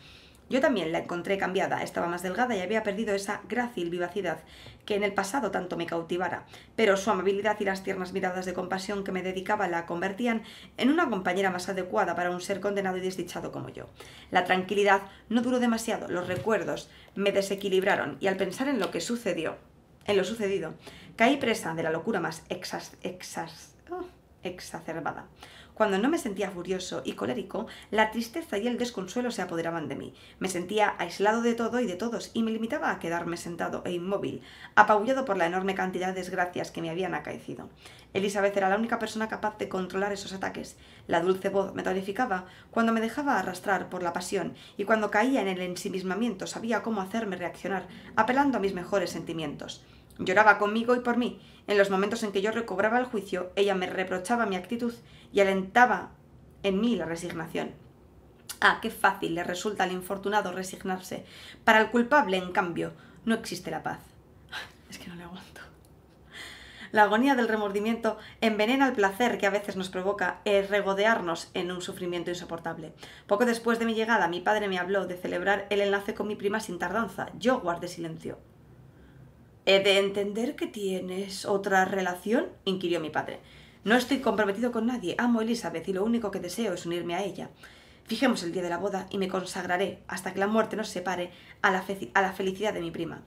Yo también la encontré cambiada, estaba más delgada y había perdido esa grácil vivacidad que en el pasado tanto me cautivara, pero su amabilidad y las tiernas miradas de compasión que me dedicaba la convertían en una compañera más adecuada para un ser condenado y desdichado como yo. La tranquilidad no duró demasiado, los recuerdos me desequilibraron y al pensar en lo que sucedió, en lo sucedido, caí presa de la locura más exas, exas, oh, exacerbada. Cuando no me sentía furioso y colérico, la tristeza y el desconsuelo se apoderaban de mí. Me sentía aislado de todo y de todos y me limitaba a quedarme sentado e inmóvil, apabullado por la enorme cantidad de desgracias que me habían acaecido. Elizabeth era la única persona capaz de controlar esos ataques. La dulce voz me tonificaba cuando me dejaba arrastrar por la pasión y cuando caía en el ensimismamiento sabía cómo hacerme reaccionar, apelando a mis mejores sentimientos. Lloraba conmigo y por mí. En los momentos en que yo recobraba el juicio, ella me reprochaba mi actitud y alentaba en mí la resignación. Ah, qué fácil le resulta al infortunado resignarse. Para el culpable, en cambio, no existe la paz. Es que no le aguanto. La agonía del remordimiento envenena el placer que a veces nos provoca el regodearnos en un sufrimiento insoportable. Poco después de mi llegada, mi padre me habló de celebrar el enlace con mi prima sin tardanza. Yo guardé silencio. ¿He de entender que tienes otra relación? inquirió mi padre. No estoy comprometido con nadie, amo a Elizabeth y lo único que deseo es unirme a ella. Fijemos el día de la boda y me consagraré, hasta que la muerte nos separe, a la, a la felicidad de mi prima.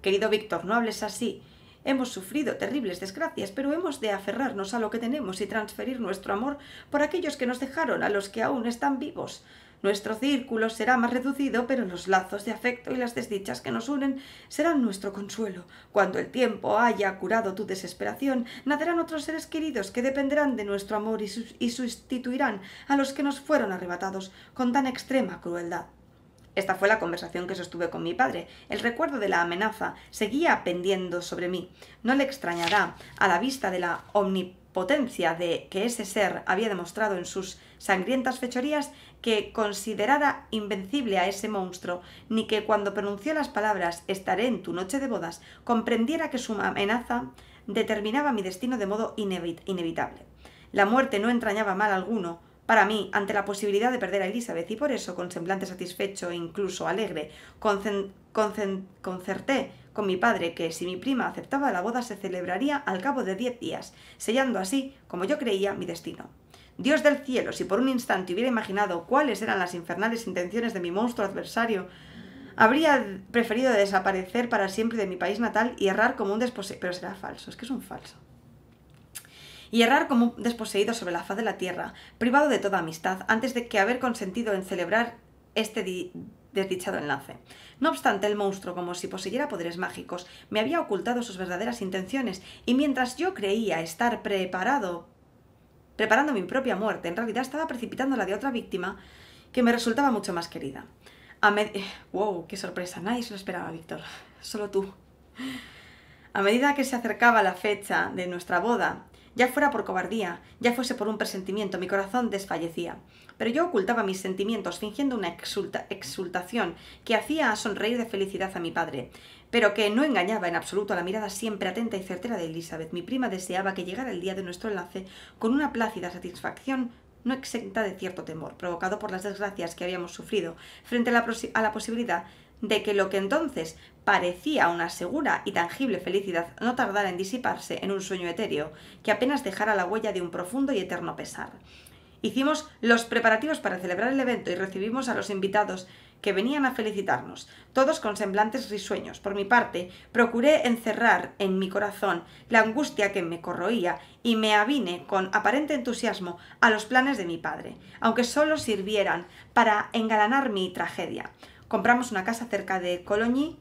Querido Víctor, no hables así. Hemos sufrido terribles desgracias, pero hemos de aferrarnos a lo que tenemos y transferir nuestro amor por aquellos que nos dejaron, a los que aún están vivos. Nuestro círculo será más reducido, pero los lazos de afecto y las desdichas que nos unen serán nuestro consuelo. Cuando el tiempo haya curado tu desesperación, nacerán otros seres queridos que dependerán de nuestro amor y, sustituirán a los que nos fueron arrebatados con tan extrema crueldad. Esta fue la conversación que sostuve con mi padre. El recuerdo de la amenaza seguía pendiendo sobre mí. No le extrañará, a la vista de la omnipotencia de que ese ser había demostrado en sus sangrientas fechorías que considerara invencible a ese monstruo, ni que cuando pronunció las palabras estaré en tu noche de bodas, comprendiera que su amenaza determinaba mi destino de modo inevitable. La muerte no entrañaba mal alguno, para mí, ante la posibilidad de perder a Elizabeth, y por eso, con semblante satisfecho e incluso alegre, concerté con mi padre que, si mi prima aceptaba la boda, se celebraría al cabo de diez días, sellando así, como yo creía, mi destino. Dios del cielo, si por un instante hubiera imaginado cuáles eran las infernales intenciones de mi monstruo adversario, habría preferido desaparecer para siempre de mi país natal y errar como un desposeído. Pero será falso, es que es un falso. Y errar como un desposeído sobre la faz de la tierra, privado de toda amistad, antes de que haber consentido en celebrar este desdichado enlace. No obstante, el monstruo, como si poseyera poderes mágicos, me había ocultado sus verdaderas intenciones, y mientras yo creía estar preparado preparando mi propia muerte, en realidad estaba precipitando la de otra víctima que me resultaba mucho más querida. Eh, ¡Wow! ¡Qué sorpresa! Nadie se lo esperaba, Víctor. Solo tú. A medida que se acercaba la fecha de nuestra boda, ya fuera por cobardía, ya fuese por un presentimiento, mi corazón desfallecía. Pero yo ocultaba mis sentimientos fingiendo una exultación que hacía sonreír de felicidad a mi padre pero que no engañaba en absoluto a la mirada siempre atenta y certera de Elizabeth. Mi prima deseaba que llegara el día de nuestro enlace con una plácida satisfacción no exenta de cierto temor, provocado por las desgracias que habíamos sufrido, frente a la, a la, posibilidad de que lo que entonces parecía una segura y tangible felicidad no tardara en disiparse en un sueño etéreo, que apenas dejara la huella de un profundo y eterno pesar. Hicimos los preparativos para celebrar el evento y recibimos a los invitados que venían a felicitarnos, todos con semblantes risueños. Por mi parte, procuré encerrar en mi corazón la angustia que me corroía y me avine con aparente entusiasmo a los planes de mi padre, aunque solo sirvieran para engalanar mi tragedia. Compramos una casa cerca de Cologny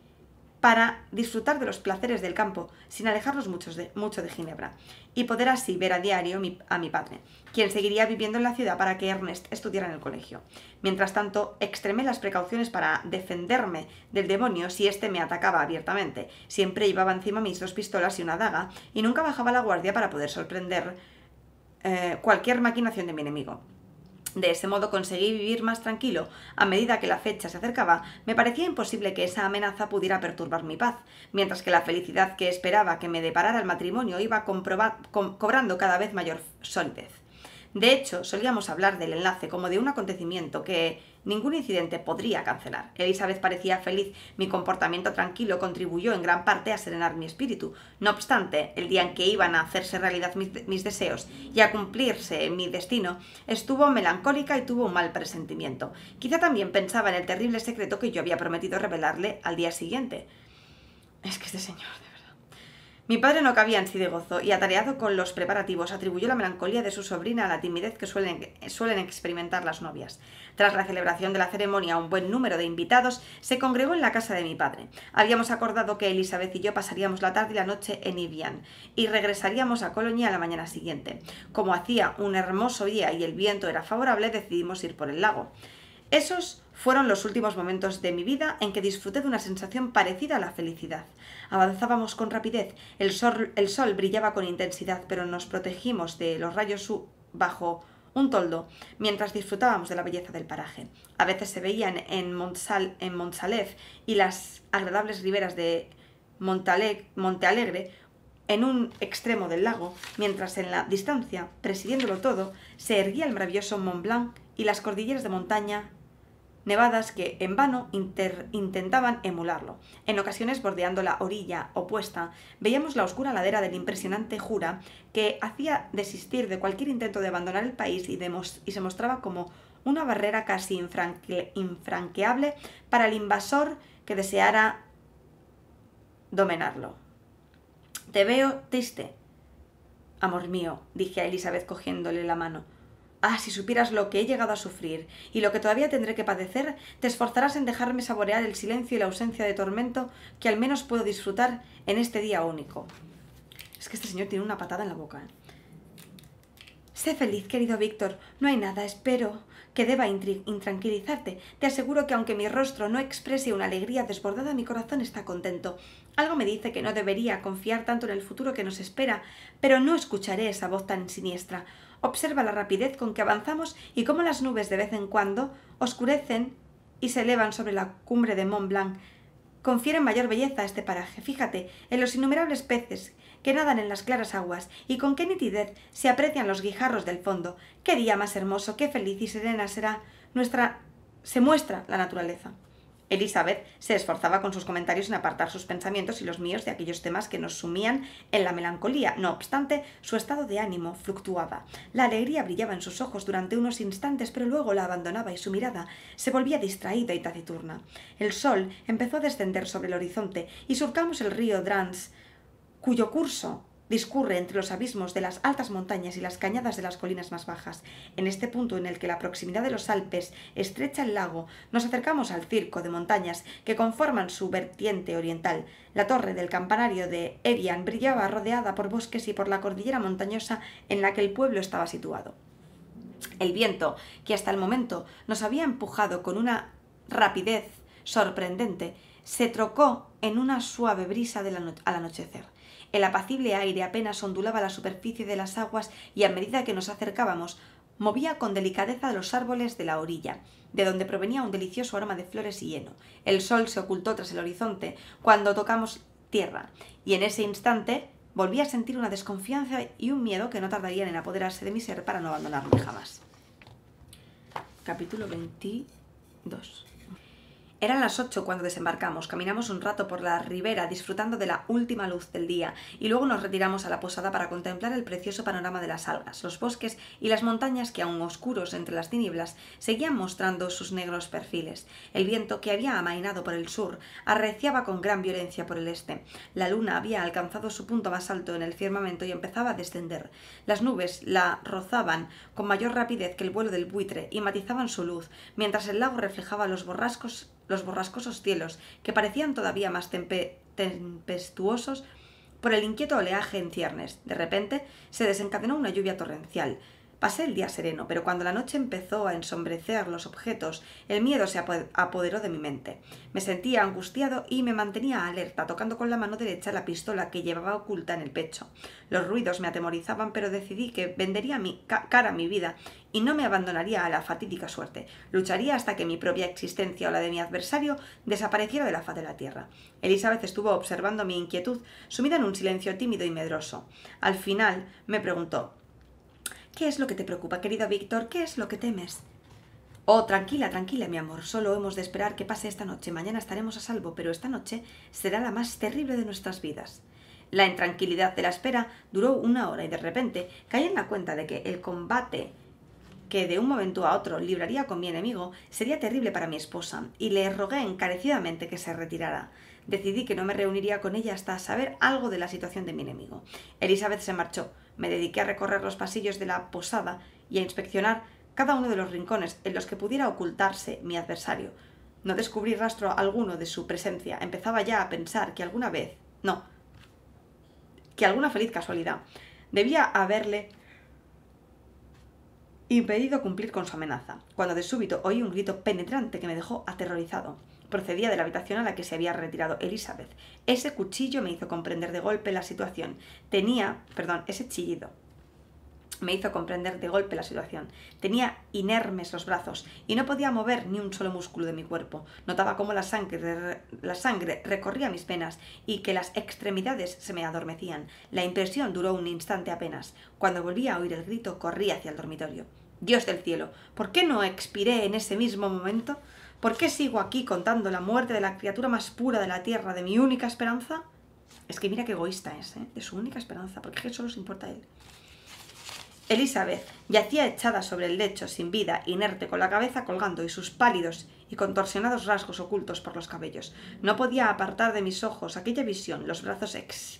para disfrutar de los placeres del campo sin alejarnos mucho de, Ginebra y poder así ver a diario a mi padre, quien seguiría viviendo en la ciudad para que Ernest estudiara en el colegio. Mientras tanto, extremé las precauciones para defenderme del demonio si éste me atacaba abiertamente. Siempre llevaba encima mis dos pistolas y una daga y nunca bajaba la guardia para poder sorprender eh, cualquier maquinación de mi enemigo. De ese modo conseguí vivir más tranquilo. A medida que la fecha se acercaba, me parecía imposible que esa amenaza pudiera perturbar mi paz, mientras que la felicidad que esperaba que me deparara el matrimonio iba cobrando cada vez mayor solidez. De hecho, solíamos hablar del enlace como de un acontecimiento que ningún incidente podría cancelar. Elizabeth parecía feliz, mi comportamiento tranquilo contribuyó en gran parte a serenar mi espíritu. No obstante, el día en que iban a hacerse realidad mis, mis deseos y a cumplirse mi destino, estuvo melancólica y tuvo un mal presentimiento. Quizá también pensaba en el terrible secreto que yo había prometido revelarle al día siguiente. Es que este señor, mi padre no cabía en sí de gozo y, atareado con los preparativos, atribuyó la melancolía de su sobrina a la timidez que suelen, suelen experimentar las novias. Tras la celebración de la ceremonia, un buen número de invitados se congregó en la casa de mi padre. Habíamos acordado que Elizabeth y yo pasaríamos la tarde y la noche en Ivian y regresaríamos a Colonia la mañana siguiente. Como hacía un hermoso día y el viento era favorable, decidimos ir por el lago. Esos fueron los últimos momentos de mi vida en que disfruté de una sensación parecida a la felicidad. Avanzábamos con rapidez, el sol, brillaba con intensidad, pero nos protegimos de los rayos bajo un toldo mientras disfrutábamos de la belleza del paraje. A veces se veían en, Montsal, en y las agradables riberas de Montaleg, Montealegre en un extremo del lago, mientras en la distancia, presidiéndolo todo, se erguía el maravilloso Mont Blanc y las cordilleras de montaña nevadas que en vano intentaban emularlo. En ocasiones bordeando la orilla opuesta, veíamos la oscura ladera del impresionante Jura que hacía desistir de cualquier intento de abandonar el país y, se mostraba como una barrera casi infranqueable para el invasor que deseara dominarlo. Te veo triste, amor mío, dije a Elizabeth cogiéndole la mano. Ah, si supieras lo que he llegado a sufrir y lo que todavía tendré que padecer, te esforzarás en dejarme saborear el silencio y la ausencia de tormento que al menos puedo disfrutar en este día único. Es que este señor tiene una patada en la boca. ¿eh? Sé feliz, querido Víctor. No hay nada, espero, que deba intranquilizarte. Te aseguro que aunque mi rostro no exprese una alegría desbordada, mi corazón está contento. Algo me dice que no debería confiar tanto en el futuro que nos espera, pero no escucharé esa voz tan siniestra. Observa la rapidez con que avanzamos y cómo las nubes de vez en cuando oscurecen y se elevan sobre la cumbre de Mont Blanc. Confieren mayor belleza a este paraje. Fíjate en los innumerables peces que nadan en las claras aguas y con qué nitidez se aprecian los guijarros del fondo. Qué día más hermoso, qué feliz y serena será nuestra... se muestra la naturaleza. Elizabeth se esforzaba con sus comentarios en apartar sus pensamientos y los míos de aquellos temas que nos sumían en la melancolía. No obstante, su estado de ánimo fluctuaba. La alegría brillaba en sus ojos durante unos instantes, pero luego la abandonaba y su mirada se volvía distraída y taciturna. El sol empezó a descender sobre el horizonte y surcamos el río Drans, cuyo curso discurre entre los abismos de las altas montañas y las cañadas de las colinas más bajas. En este punto en el que la proximidad de los Alpes estrecha el lago, nos acercamos al circo de montañas que conforman su vertiente oriental. La torre del campanario de Erian brillaba rodeada por bosques y por la cordillera montañosa en la que el pueblo estaba situado. El viento, que hasta el momento nos había empujado con una rapidez sorprendente, se trocó en una suave brisa al anochecer. El apacible aire apenas ondulaba la superficie de las aguas y a medida que nos acercábamos, movía con delicadeza los árboles de la orilla, de donde provenía un delicioso aroma de flores y heno. El sol se ocultó tras el horizonte cuando tocamos tierra, y en ese instante volví a sentir una desconfianza y un miedo que no tardarían en apoderarse de mi ser para no abandonarme jamás. Capítulo 22. Eran las 8 cuando desembarcamos, caminamos un rato por la ribera disfrutando de la última luz del día y luego nos retiramos a la posada para contemplar el precioso panorama de las algas, los bosques y las montañas que aún oscuros entre las tinieblas seguían mostrando sus negros perfiles. El viento que había amainado por el sur arreciaba con gran violencia por el este. La luna había alcanzado su punto más alto en el firmamento y empezaba a descender. Las nubes la rozaban con mayor rapidez que el vuelo del buitre y matizaban su luz, mientras el lago reflejaba los borrascos los borrascosos cielos, que parecían todavía más tempestuosos por el inquieto oleaje en ciernes. De repente se desencadenó una lluvia torrencial, Pasé el día sereno, pero cuando la noche empezó a ensombrecer los objetos, el miedo se apoderó de mi mente. Me sentía angustiado y me mantenía alerta, tocando con la mano derecha la pistola que llevaba oculta en el pecho. Los ruidos me atemorizaban, pero decidí que vendería mi cara mi vida y no me abandonaría a la fatídica suerte. Lucharía hasta que mi propia existencia o la de mi adversario desapareciera de la faz de la tierra. Elizabeth estuvo observando mi inquietud, sumida en un silencio tímido y medroso. Al final me preguntó ¿Qué es lo que te preocupa, querido Víctor? ¿Qué es lo que temes? Oh, tranquila, tranquila, mi amor. Solo hemos de esperar que pase esta noche. Mañana estaremos a salvo, pero esta noche será la más terrible de nuestras vidas. La intranquilidad de la espera duró una hora y de repente caí en la cuenta de que el combate que de un momento a otro libraría con mi enemigo sería terrible para mi esposa, y le rogué encarecidamente que se retirara. Decidí que no me reuniría con ella hasta saber algo de la situación de mi enemigo. Elizabeth se marchó me dediqué a recorrer los pasillos de la posada y a inspeccionar cada uno de los rincones en los que pudiera ocultarse mi adversario. No descubrí rastro alguno de su presencia. Empezaba ya a pensar que alguna vez, no, que alguna feliz casualidad, debía haberle impedido cumplir con su amenaza, cuando de súbito oí un grito penetrante que me dejó aterrorizado procedía de la habitación a la que se había retirado Elizabeth. Ese cuchillo me hizo comprender de golpe la situación. Tenía, perdón, ese chillido me hizo comprender de golpe la situación. Tenía inermes los brazos y no podía mover ni un solo músculo de mi cuerpo. Notaba cómo la sangre, la sangre recorría mis venas y que las extremidades se me adormecían. La impresión duró un instante apenas. Cuando volví a oír el grito, corrí hacia el dormitorio. Dios del cielo, ¿por qué no expiré en ese mismo momento? ¿Por qué sigo aquí contando la muerte de la criatura más pura de la tierra, de mi única esperanza? Es que mira qué egoísta es, ¿eh? de su única esperanza, porque es que solo se importa a él. Elizabeth yacía echada sobre el lecho, sin vida, inerte, con la cabeza colgando y sus pálidos y contorsionados rasgos ocultos por los cabellos. No podía apartar de mis ojos aquella visión, los brazos ex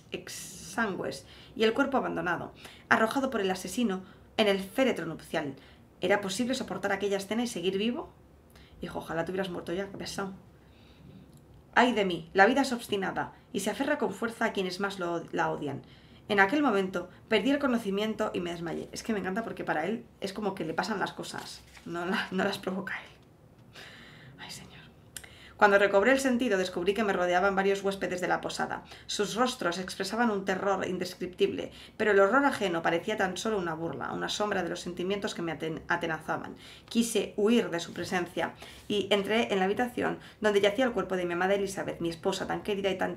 y el cuerpo abandonado, arrojado por el asesino en el féretro nupcial. ¿Era posible soportar aquella escena y seguir vivo? Dijo, ojalá te hubieras muerto ya, qué Ay de mí, la vida es obstinada y se aferra con fuerza a quienes más la odian. En aquel momento perdí el conocimiento y me desmayé. Es que me encanta porque para él es como que le pasan las cosas, no, no las provoca él. Cuando recobré el sentido, descubrí que me rodeaban varios huéspedes de la posada. Sus rostros expresaban un terror indescriptible, pero el horror ajeno parecía tan solo una burla, una sombra de los sentimientos que me atenazaban. Quise huir de su presencia y entré en la habitación donde yacía el cuerpo de mi amada Elizabeth, mi esposa tan querida y tan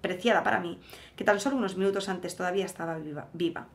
preciada para mí, que tan solo unos minutos antes todavía estaba viva.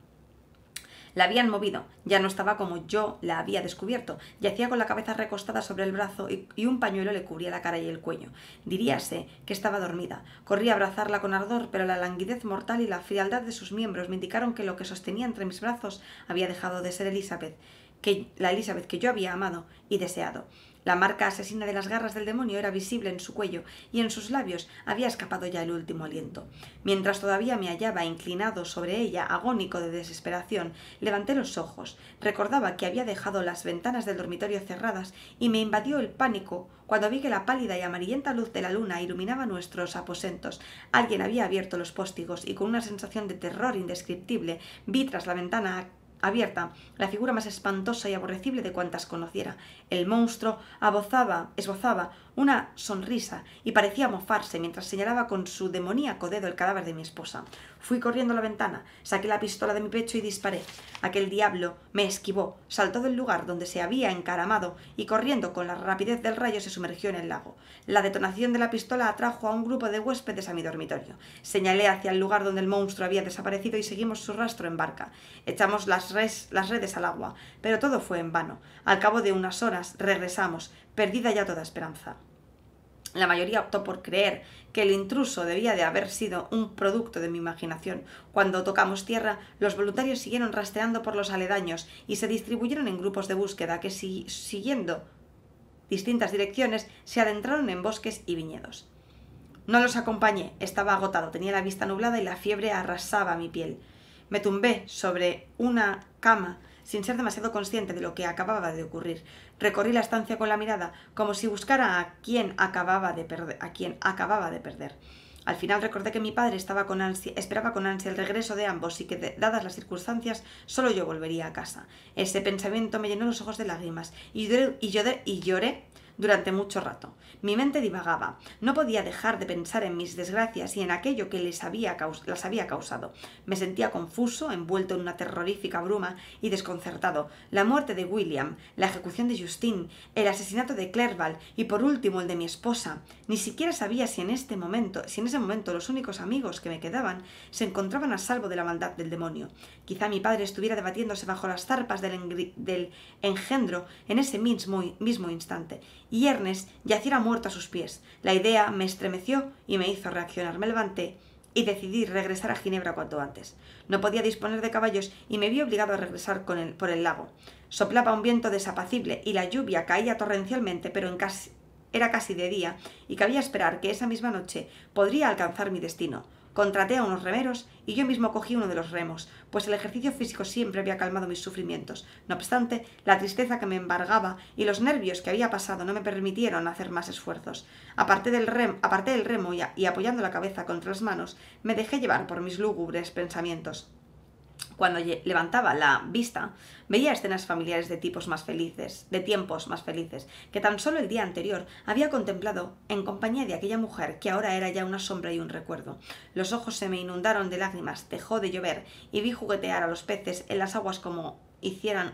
La habían movido, ya no estaba como yo la había descubierto, yacía con la cabeza recostada sobre el brazo y, un pañuelo le cubría la cara y el cuello. Diríase que estaba dormida. Corrí a abrazarla con ardor, pero la languidez mortal y la frialdad de sus miembros me indicaron que lo que sostenía entre mis brazos había dejado de ser Elizabeth, que, la Elizabeth que yo había amado y deseado. La marca asesina de las garras del demonio era visible en su cuello y en sus labios había escapado ya el último aliento. Mientras todavía me hallaba inclinado sobre ella, agónico de desesperación, levanté los ojos. Recordaba que había dejado las ventanas del dormitorio cerradas y me invadió el pánico cuando vi que la pálida y amarillenta luz de la luna iluminaba nuestros aposentos. Alguien había abierto los póstigos y con una sensación de terror indescriptible vi tras la ventana abierta, la figura más espantosa y aborrecible de cuantas conociera. El monstruo abozaba, esbozaba una sonrisa y parecía mofarse mientras señalaba con su demoníaco dedo el cadáver de mi esposa. Fui corriendo a la ventana, saqué la pistola de mi pecho y disparé. Aquel diablo me esquivó, saltó del lugar donde se había encaramado y corriendo con la rapidez del rayo se sumergió en el lago. La detonación de la pistola atrajo a un grupo de huéspedes a mi dormitorio. Señalé hacia el lugar donde el monstruo había desaparecido y seguimos su rastro en barca. Echamos las, las redes al agua, pero todo fue en vano. Al cabo de unas horas regresamos, perdida ya toda esperanza. La mayoría optó por creer que el intruso debía de haber sido un producto de mi imaginación. Cuando tocamos tierra, los voluntarios siguieron rastreando por los aledaños y se distribuyeron en grupos de búsqueda que, siguiendo distintas direcciones, se adentraron en bosques y viñedos. No los acompañé, estaba agotado, tenía la vista nublada y la fiebre arrasaba mi piel. Me tumbé sobre una cama sin ser demasiado consciente de lo que acababa de ocurrir. Recorrí la estancia con la mirada, como si buscara a quien acababa de perder. A quien acababa de perder. Al final recordé que mi padre estaba con ansia, esperaba con ansia el regreso de ambos y que, dadas las circunstancias, solo yo volvería a casa. Ese pensamiento me llenó los ojos de lágrimas y y lloré durante mucho rato. Mi mente divagaba. No podía dejar de pensar en mis desgracias y en aquello que les había las había causado. Me sentía confuso, envuelto en una terrorífica bruma y desconcertado. La muerte de William, la ejecución de Justine, el asesinato de Clerval y por último el de mi esposa. Ni siquiera sabía si en este momento, si en ese momento los únicos amigos que me quedaban se encontraban a salvo de la maldad del demonio. Quizá mi padre estuviera debatiéndose bajo las zarpas del, del engendro en ese mismo, mismo instante y Ernest yaciera muerto a sus pies. La idea me estremeció y me hizo reaccionar. Me levanté y decidí regresar a Ginebra cuanto antes. No podía disponer de caballos y me vi obligado a regresar por el lago. Soplaba un viento desapacible y la lluvia caía torrencialmente, pero era casi de día y cabía esperar que esa misma noche podría alcanzar mi destino. Contraté a unos remeros y yo mismo cogí uno de los remos, pues el ejercicio físico siempre había calmado mis sufrimientos. No obstante, la tristeza que me embargaba y los nervios que había pasado no me permitieron hacer más esfuerzos. Aparté del, aparté del remo y, y apoyando la cabeza contra las manos, me dejé llevar por mis lúgubres pensamientos. Cuando levantaba la vista, veía escenas familiares de tipos más felices, de tiempos más felices, que tan solo el día anterior había contemplado en compañía de aquella mujer que ahora era ya una sombra y un recuerdo. Los ojos se me inundaron de lágrimas, dejó de llover y vi juguetear a los peces en las aguas como hicieran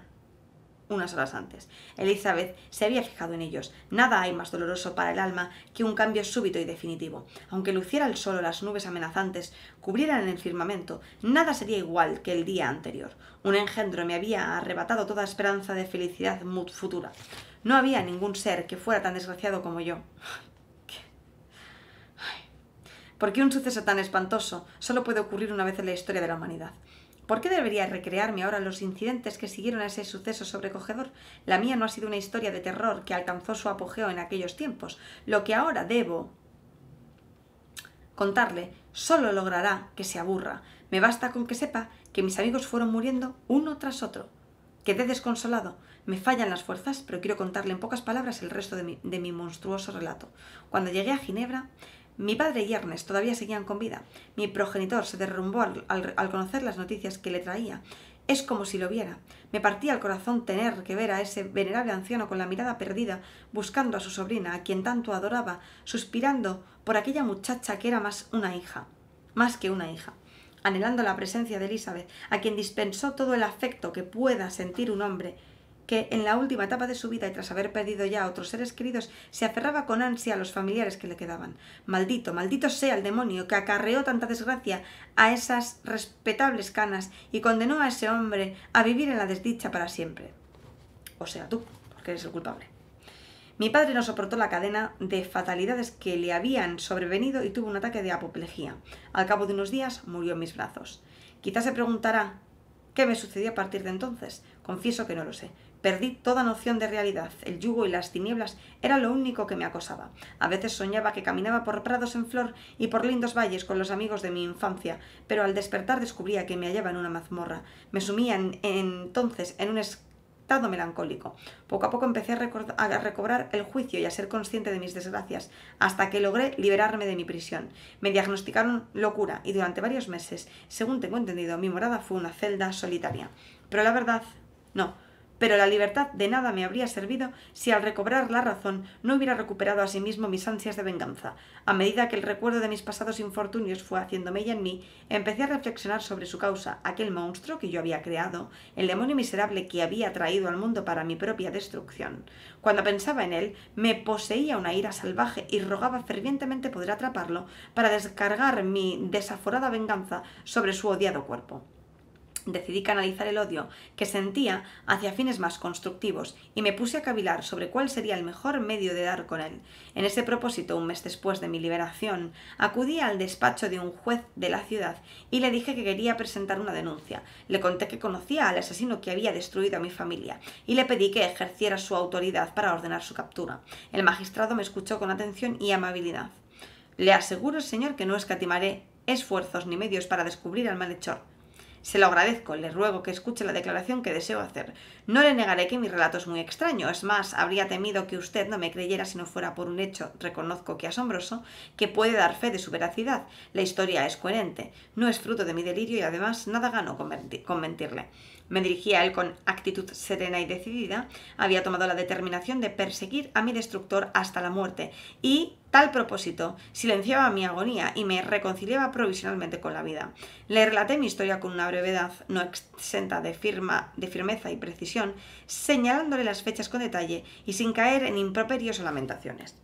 unas horas antes. Elizabeth se había fijado en ellos. Nada hay más doloroso para el alma que un cambio súbito y definitivo. Aunque luciera el sol o las nubes amenazantes cubrieran el firmamento, nada sería igual que el día anterior. Un engendro me había arrebatado toda esperanza de felicidad futura. No había ningún ser que fuera tan desgraciado como yo. ¿Por qué un suceso tan espantoso solo puede ocurrir una vez en la historia de la humanidad. ¿Por qué debería recrearme ahora los incidentes que siguieron a ese suceso sobrecogedor? La mía no ha sido una historia de terror que alcanzó su apogeo en aquellos tiempos. Lo que ahora debo contarle solo logrará que se aburra. Me basta con que sepa que mis amigos fueron muriendo uno tras otro. Quedé desconsolado. Me fallan las fuerzas, pero quiero contarle en pocas palabras el resto de mi, de mi monstruoso relato. Cuando llegué a Ginebra, mi padre y Ernest todavía seguían con vida. Mi progenitor se derrumbó al, conocer las noticias que le traía. Es como si lo viera. Me partía el corazón tener que ver a ese venerable anciano con la mirada perdida, buscando a su sobrina, a quien tanto adoraba, suspirando por aquella muchacha que era más una hija, más que una hija, anhelando la presencia de Elizabeth, a quien dispensó todo el afecto que pueda sentir un hombre que en la última etapa de su vida y tras haber perdido ya a otros seres queridos, se aferraba con ansia a los familiares que le quedaban. Maldito, maldito sea el demonio que acarreó tanta desgracia a esas respetables canas y condenó a ese hombre a vivir en la desdicha para siempre. O sea, tú, porque eres el culpable. Mi padre no soportó la cadena de fatalidades que le habían sobrevenido y tuvo un ataque de apoplejía. Al cabo de unos días murió en mis brazos. Quizás se preguntará, ¿qué me sucedió a partir de entonces? Confieso que no lo sé. Perdí toda noción de realidad. El yugo y las tinieblas era lo único que me acosaba. A veces soñaba que caminaba por prados en flor y por lindos valles con los amigos de mi infancia, pero al despertar descubría que me hallaba en una mazmorra. Me sumía entonces en un estado melancólico. Poco a poco empecé a, a, recobrar el juicio y a ser consciente de mis desgracias, hasta que logré liberarme de mi prisión. Me diagnosticaron locura y durante varios meses, según tengo entendido, mi morada fue una celda solitaria. Pero la verdad, no, pero la libertad de nada me habría servido si al recobrar la razón no hubiera recuperado a sí mismo mis ansias de venganza. A medida que el recuerdo de mis pasados infortunios fue haciéndome ella en mí, empecé a reflexionar sobre su causa, aquel monstruo que yo había creado, el demonio miserable que había traído al mundo para mi propia destrucción. Cuando pensaba en él, me poseía una ira salvaje y rogaba fervientemente poder atraparlo para descargar mi desaforada venganza sobre su odiado cuerpo. Decidí canalizar el odio que sentía hacia fines más constructivos y me puse a cavilar sobre cuál sería el mejor medio de dar con él. En ese propósito, un mes después de mi liberación, acudí al despacho de un juez de la ciudad y le dije que quería presentar una denuncia. Le conté que conocía al asesino que había destruido a mi familia y le pedí que ejerciera su autoridad para ordenar su captura. El magistrado me escuchó con atención y amabilidad. Le aseguro, señor, que no escatimaré esfuerzos ni medios para descubrir al malhechor. Se lo agradezco, le ruego que escuche la declaración que deseo hacer. No le negaré que mi relato es muy extraño, es más, habría temido que usted no me creyera si no fuera por un hecho, reconozco que asombroso, que puede dar fe de su veracidad. La historia es coherente, no es fruto de mi delirio y además nada gano con, mentirle. Me dirigía a él con actitud serena y decidida. Había tomado la determinación de perseguir a mi destructor hasta la muerte y tal propósito silenciaba mi agonía y me reconciliaba provisionalmente con la vida. Le relaté mi historia con una brevedad no exenta de, firma, de firmeza y precisión, señalándole las fechas con detalle y sin caer en improperios o lamentaciones.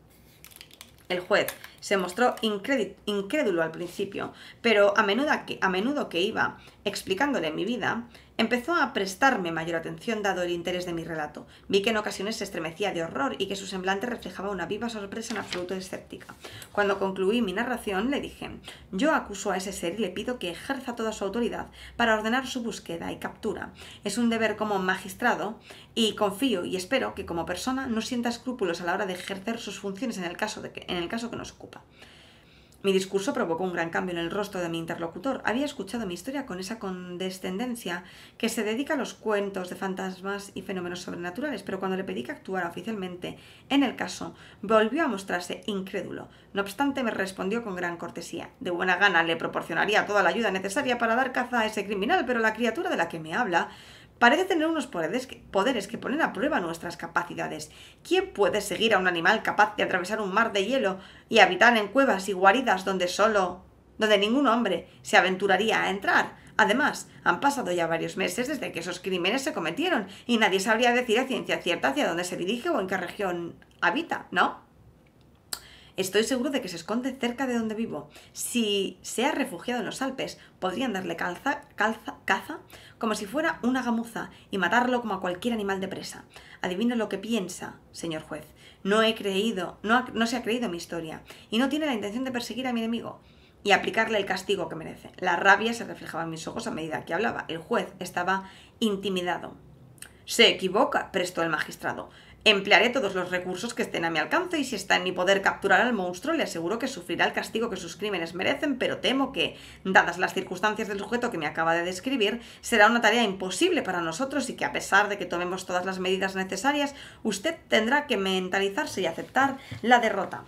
El juez se mostró incrédulo al principio, pero a menudo que iba explicándole mi vida, Empezó a prestarme mayor atención dado el interés de mi relato. Vi que en ocasiones se estremecía de horror y que su semblante reflejaba una viva sorpresa en absoluto escéptica. Cuando concluí mi narración, le dije, yo acuso a ese ser y le pido que ejerza toda su autoridad para ordenar su búsqueda y captura. Es un deber como magistrado y confío y espero que como persona no sienta escrúpulos a la hora de ejercer sus funciones en el caso, en el caso que nos ocupa. Mi discurso provocó un gran cambio en el rostro de mi interlocutor. Había escuchado mi historia con esa condescendencia que se dedica a los cuentos de fantasmas y fenómenos sobrenaturales, pero cuando le pedí que actuara oficialmente en el caso, volvió a mostrarse incrédulo. No obstante, me respondió con gran cortesía. De buena gana le proporcionaría toda la ayuda necesaria para dar caza a ese criminal, pero la criatura de la que me habla Parece tener unos poderes que, poderes que ponen a prueba nuestras capacidades. ¿Quién puede seguir a un animal capaz de atravesar un mar de hielo y habitar en cuevas y guaridas donde solo donde ningún hombre se aventuraría a entrar. Además, han pasado ya varios meses desde que esos crímenes se cometieron y nadie sabría decir a ciencia cierta hacia dónde se dirige o en qué región habita, ¿no? Estoy seguro de que se esconde cerca de donde vivo. Si se ha refugiado en los Alpes, podrían darle caza como si fuera una gamuza y matarlo como a cualquier animal de presa. Adivino lo que piensa, señor juez. No he creído, no, no se ha creído mi historia y no tiene la intención de perseguir a mi enemigo y aplicarle el castigo que merece. La rabia se reflejaba en mis ojos a medida que hablaba. El juez estaba intimidado. Se equivoca, prestó el magistrado. Emplearé todos los recursos que estén a mi alcance y si está en mi poder capturar al monstruo, le aseguro que sufrirá el castigo que sus crímenes merecen, pero temo que, dadas las circunstancias del sujeto que me acaba de describir, será una tarea imposible para nosotros y que a pesar de que tomemos todas las medidas necesarias, usted tendrá que mentalizarse y aceptar la derrota.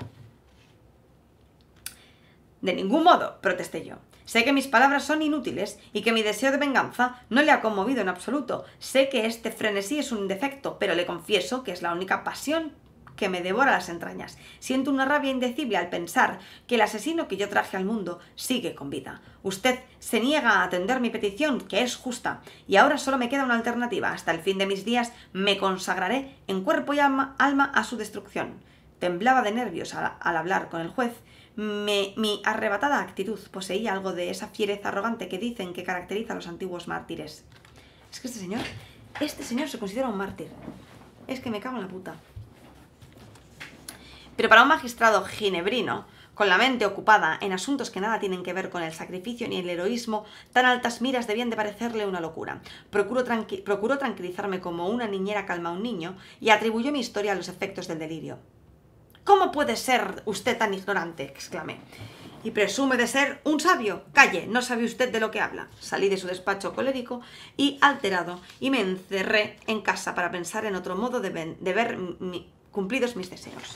De ningún modo, protesté yo. Sé que mis palabras son inútiles y que mi deseo de venganza no le ha conmovido en absoluto. Sé que este frenesí es un defecto, pero le confieso que es la única pasión que me devora las entrañas. Siento una rabia indecible al pensar que el asesino que yo traje al mundo sigue con vida. Usted se niega a atender mi petición, que es justa, y ahora solo me queda una alternativa. Hasta el fin de mis días me consagraré en cuerpo y alma, a su destrucción. Temblaba de nervios al hablar con el juez mi arrebatada actitud poseía algo de esa fiereza arrogante que dicen que caracteriza a los antiguos mártires. Es que este señor, este señor se considera un mártir. Es que me cago en la puta. Pero para un magistrado ginebrino, con la mente ocupada en asuntos que nada tienen que ver con el sacrificio ni el heroísmo, tan altas miras debían de parecerle una locura. Procuro procuró tranquilizarme como una niñera calma a un niño y atribuyó mi historia a los efectos del delirio. ¿Cómo puede ser usted tan ignorante? exclamé. Y presume de ser un sabio. Calle, no sabe usted de lo que habla. Salí de su despacho colérico y alterado y me encerré en casa para pensar en otro modo de, ver, cumplidos mis deseos.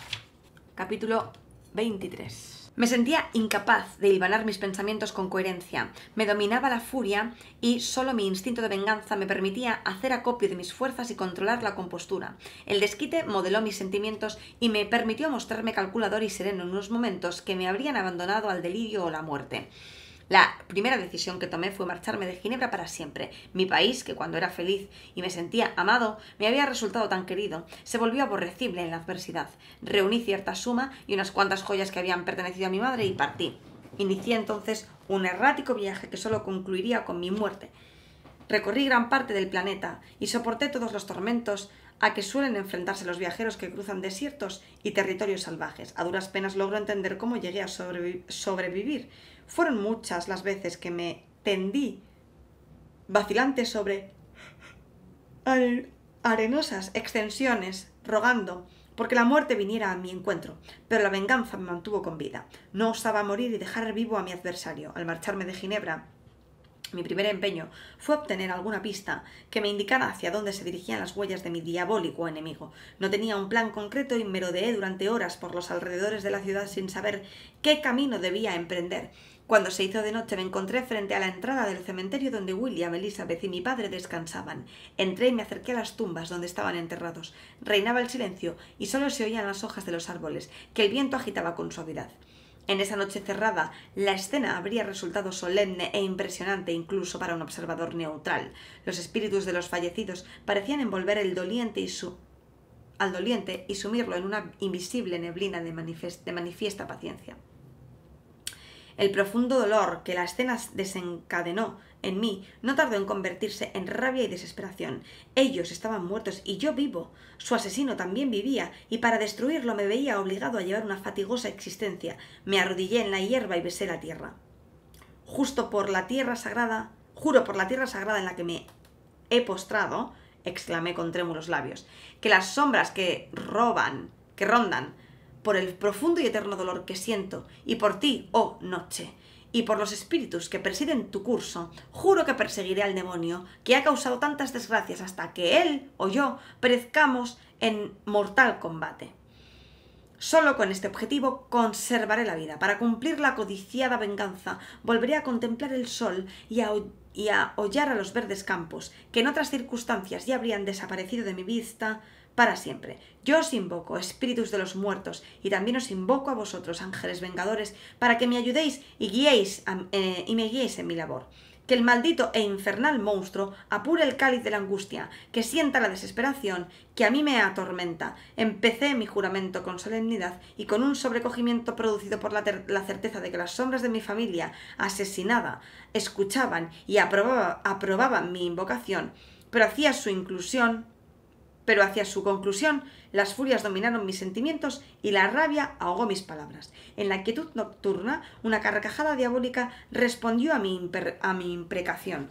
Capítulo 23. Me sentía incapaz de hilvanar mis pensamientos con coherencia, me dominaba la furia y solo mi instinto de venganza me permitía hacer acopio de mis fuerzas y controlar la compostura. El desquite modeló mis sentimientos y me permitió mostrarme calculador y sereno en unos momentos que me habrían abandonado al delirio o la muerte. La primera decisión que tomé fue marcharme de Ginebra para siempre. Mi país, que cuando era feliz y me sentía amado, me había resultado tan querido, se volvió aborrecible en la adversidad. Reuní cierta suma y unas cuantas joyas que habían pertenecido a mi madre y partí. Inicié entonces un errático viaje que solo concluiría con mi muerte. Recorrí gran parte del planeta y soporté todos los tormentos a que suelen enfrentarse los viajeros que cruzan desiertos y territorios salvajes. A duras penas logro entender cómo llegué a sobrevivir fueron muchas las veces que me tendí vacilante sobre arenosas extensiones, rogando porque la muerte viniera a mi encuentro, pero la venganza me mantuvo con vida. No osaba morir y dejar vivo a mi adversario. Al marcharme de Ginebra, mi primer empeño fue obtener alguna pista que me indicara hacia dónde se dirigían las huellas de mi diabólico enemigo. No tenía un plan concreto y merodeé durante horas por los alrededores de la ciudad sin saber qué camino debía emprender. Cuando se hizo de noche me encontré frente a la entrada del cementerio donde William, Elizabeth y mi padre descansaban. Entré y me acerqué a las tumbas donde estaban enterrados. Reinaba el silencio y solo se oían las hojas de los árboles, que el viento agitaba con suavidad. En esa noche cerrada, la escena habría resultado solemne e impresionante incluso para un observador neutral. Los espíritus de los fallecidos parecían envolver el doliente y su al doliente y sumirlo en una invisible neblina de manifiesta paciencia. El profundo dolor que la escena desencadenó en mí no tardó en convertirse en rabia y desesperación. Ellos estaban muertos y yo vivo. Su asesino también vivía, y para destruirlo me veía obligado a llevar una fatigosa existencia. Me arrodillé en la hierba y besé la tierra. Justo por la tierra sagrada, juro por la tierra sagrada en la que me he postrado, exclamé con trémulos labios, que las sombras que roban, que rondan por el profundo y eterno dolor que siento, y por ti, oh noche, y por los espíritus que presiden tu curso, juro que perseguiré al demonio, que ha causado tantas desgracias hasta que él o yo perezcamos en mortal combate. Solo con este objetivo conservaré la vida. Para cumplir la codiciada venganza, volveré a contemplar el sol y a, y hollar a los verdes campos, que en otras circunstancias ya habrían desaparecido de mi vista, para siempre. Yo os invoco, espíritus de los muertos, y también os invoco a vosotros, ángeles vengadores, para que me ayudéis y, guiéis eh, y me guiéis en mi labor. Que el maldito e infernal monstruo apure el cáliz de la angustia, que sienta la desesperación que a mí me atormenta. Empecé mi juramento con solemnidad y con un sobrecogimiento producido por la, certeza de que las sombras de mi familia, asesinada, escuchaban y aprobaban mi invocación, pero hacía su inclusión pero hacia su conclusión, las furias dominaron mis sentimientos y la rabia ahogó mis palabras. En la quietud nocturna, una carcajada diabólica respondió a mi, a mi imprecación.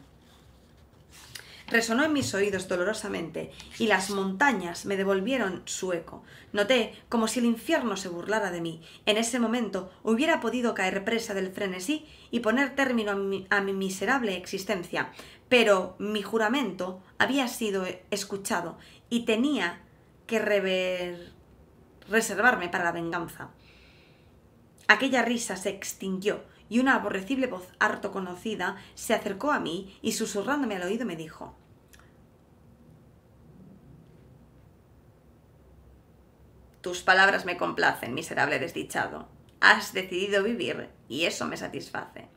Resonó en mis oídos dolorosamente y las montañas me devolvieron su eco. Noté como si el infierno se burlara de mí. En ese momento hubiera podido caer presa del frenesí y poner término a mi, a mi miserable existencia, pero mi juramento había sido escuchado y tenía que rever... reservarme para la venganza. Aquella risa se extinguió y una aborrecible voz harto conocida se acercó a mí y susurrándome al oído me dijo Tus palabras me complacen, miserable desdichado. Has decidido vivir y eso me satisface.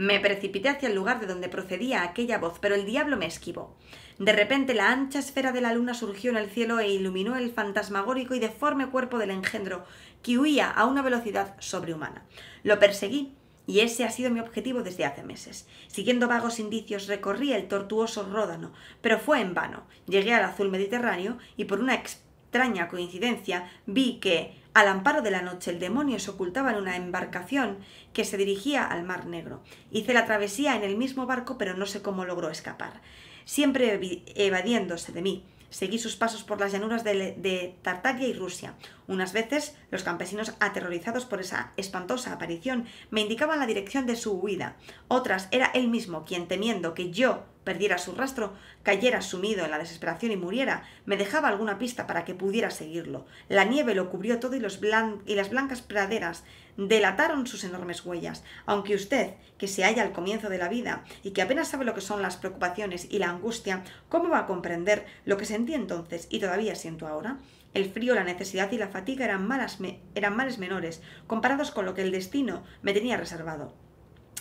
Me precipité hacia el lugar de donde procedía aquella voz, pero el diablo me esquivó. De repente la ancha esfera de la luna surgió en el cielo e iluminó el fantasmagórico y deforme cuerpo del engendro, que huía a una velocidad sobrehumana. Lo perseguí, y ese ha sido mi objetivo desde hace meses. Siguiendo vagos indicios recorrí el tortuoso Ródano, pero fue en vano. Llegué al azul Mediterráneo y por una extraña coincidencia, vi que, al amparo de la noche, el demonio se ocultaba en una embarcación que se dirigía al Mar Negro. Hice la travesía en el mismo barco, pero no sé cómo logró escapar, siempre evadiéndose de mí. Seguí sus pasos por las llanuras de, de, y Rusia. Unas veces, los campesinos, aterrorizados por esa espantosa aparición, me indicaban la dirección de su huida. Otras era él mismo quien, temiendo que yo perdiera su rastro, cayera sumido en la desesperación y muriera, me dejaba alguna pista para que pudiera seguirlo. La nieve lo cubrió todo y las blancas praderas delataron sus enormes huellas, aunque usted, que se halla al comienzo de la vida y que apenas sabe lo que son las preocupaciones y la angustia, ¿cómo va a comprender lo que sentí entonces y todavía siento ahora? El frío, la necesidad y la fatiga eran, malas eran males menores comparados con lo que el destino me tenía reservado.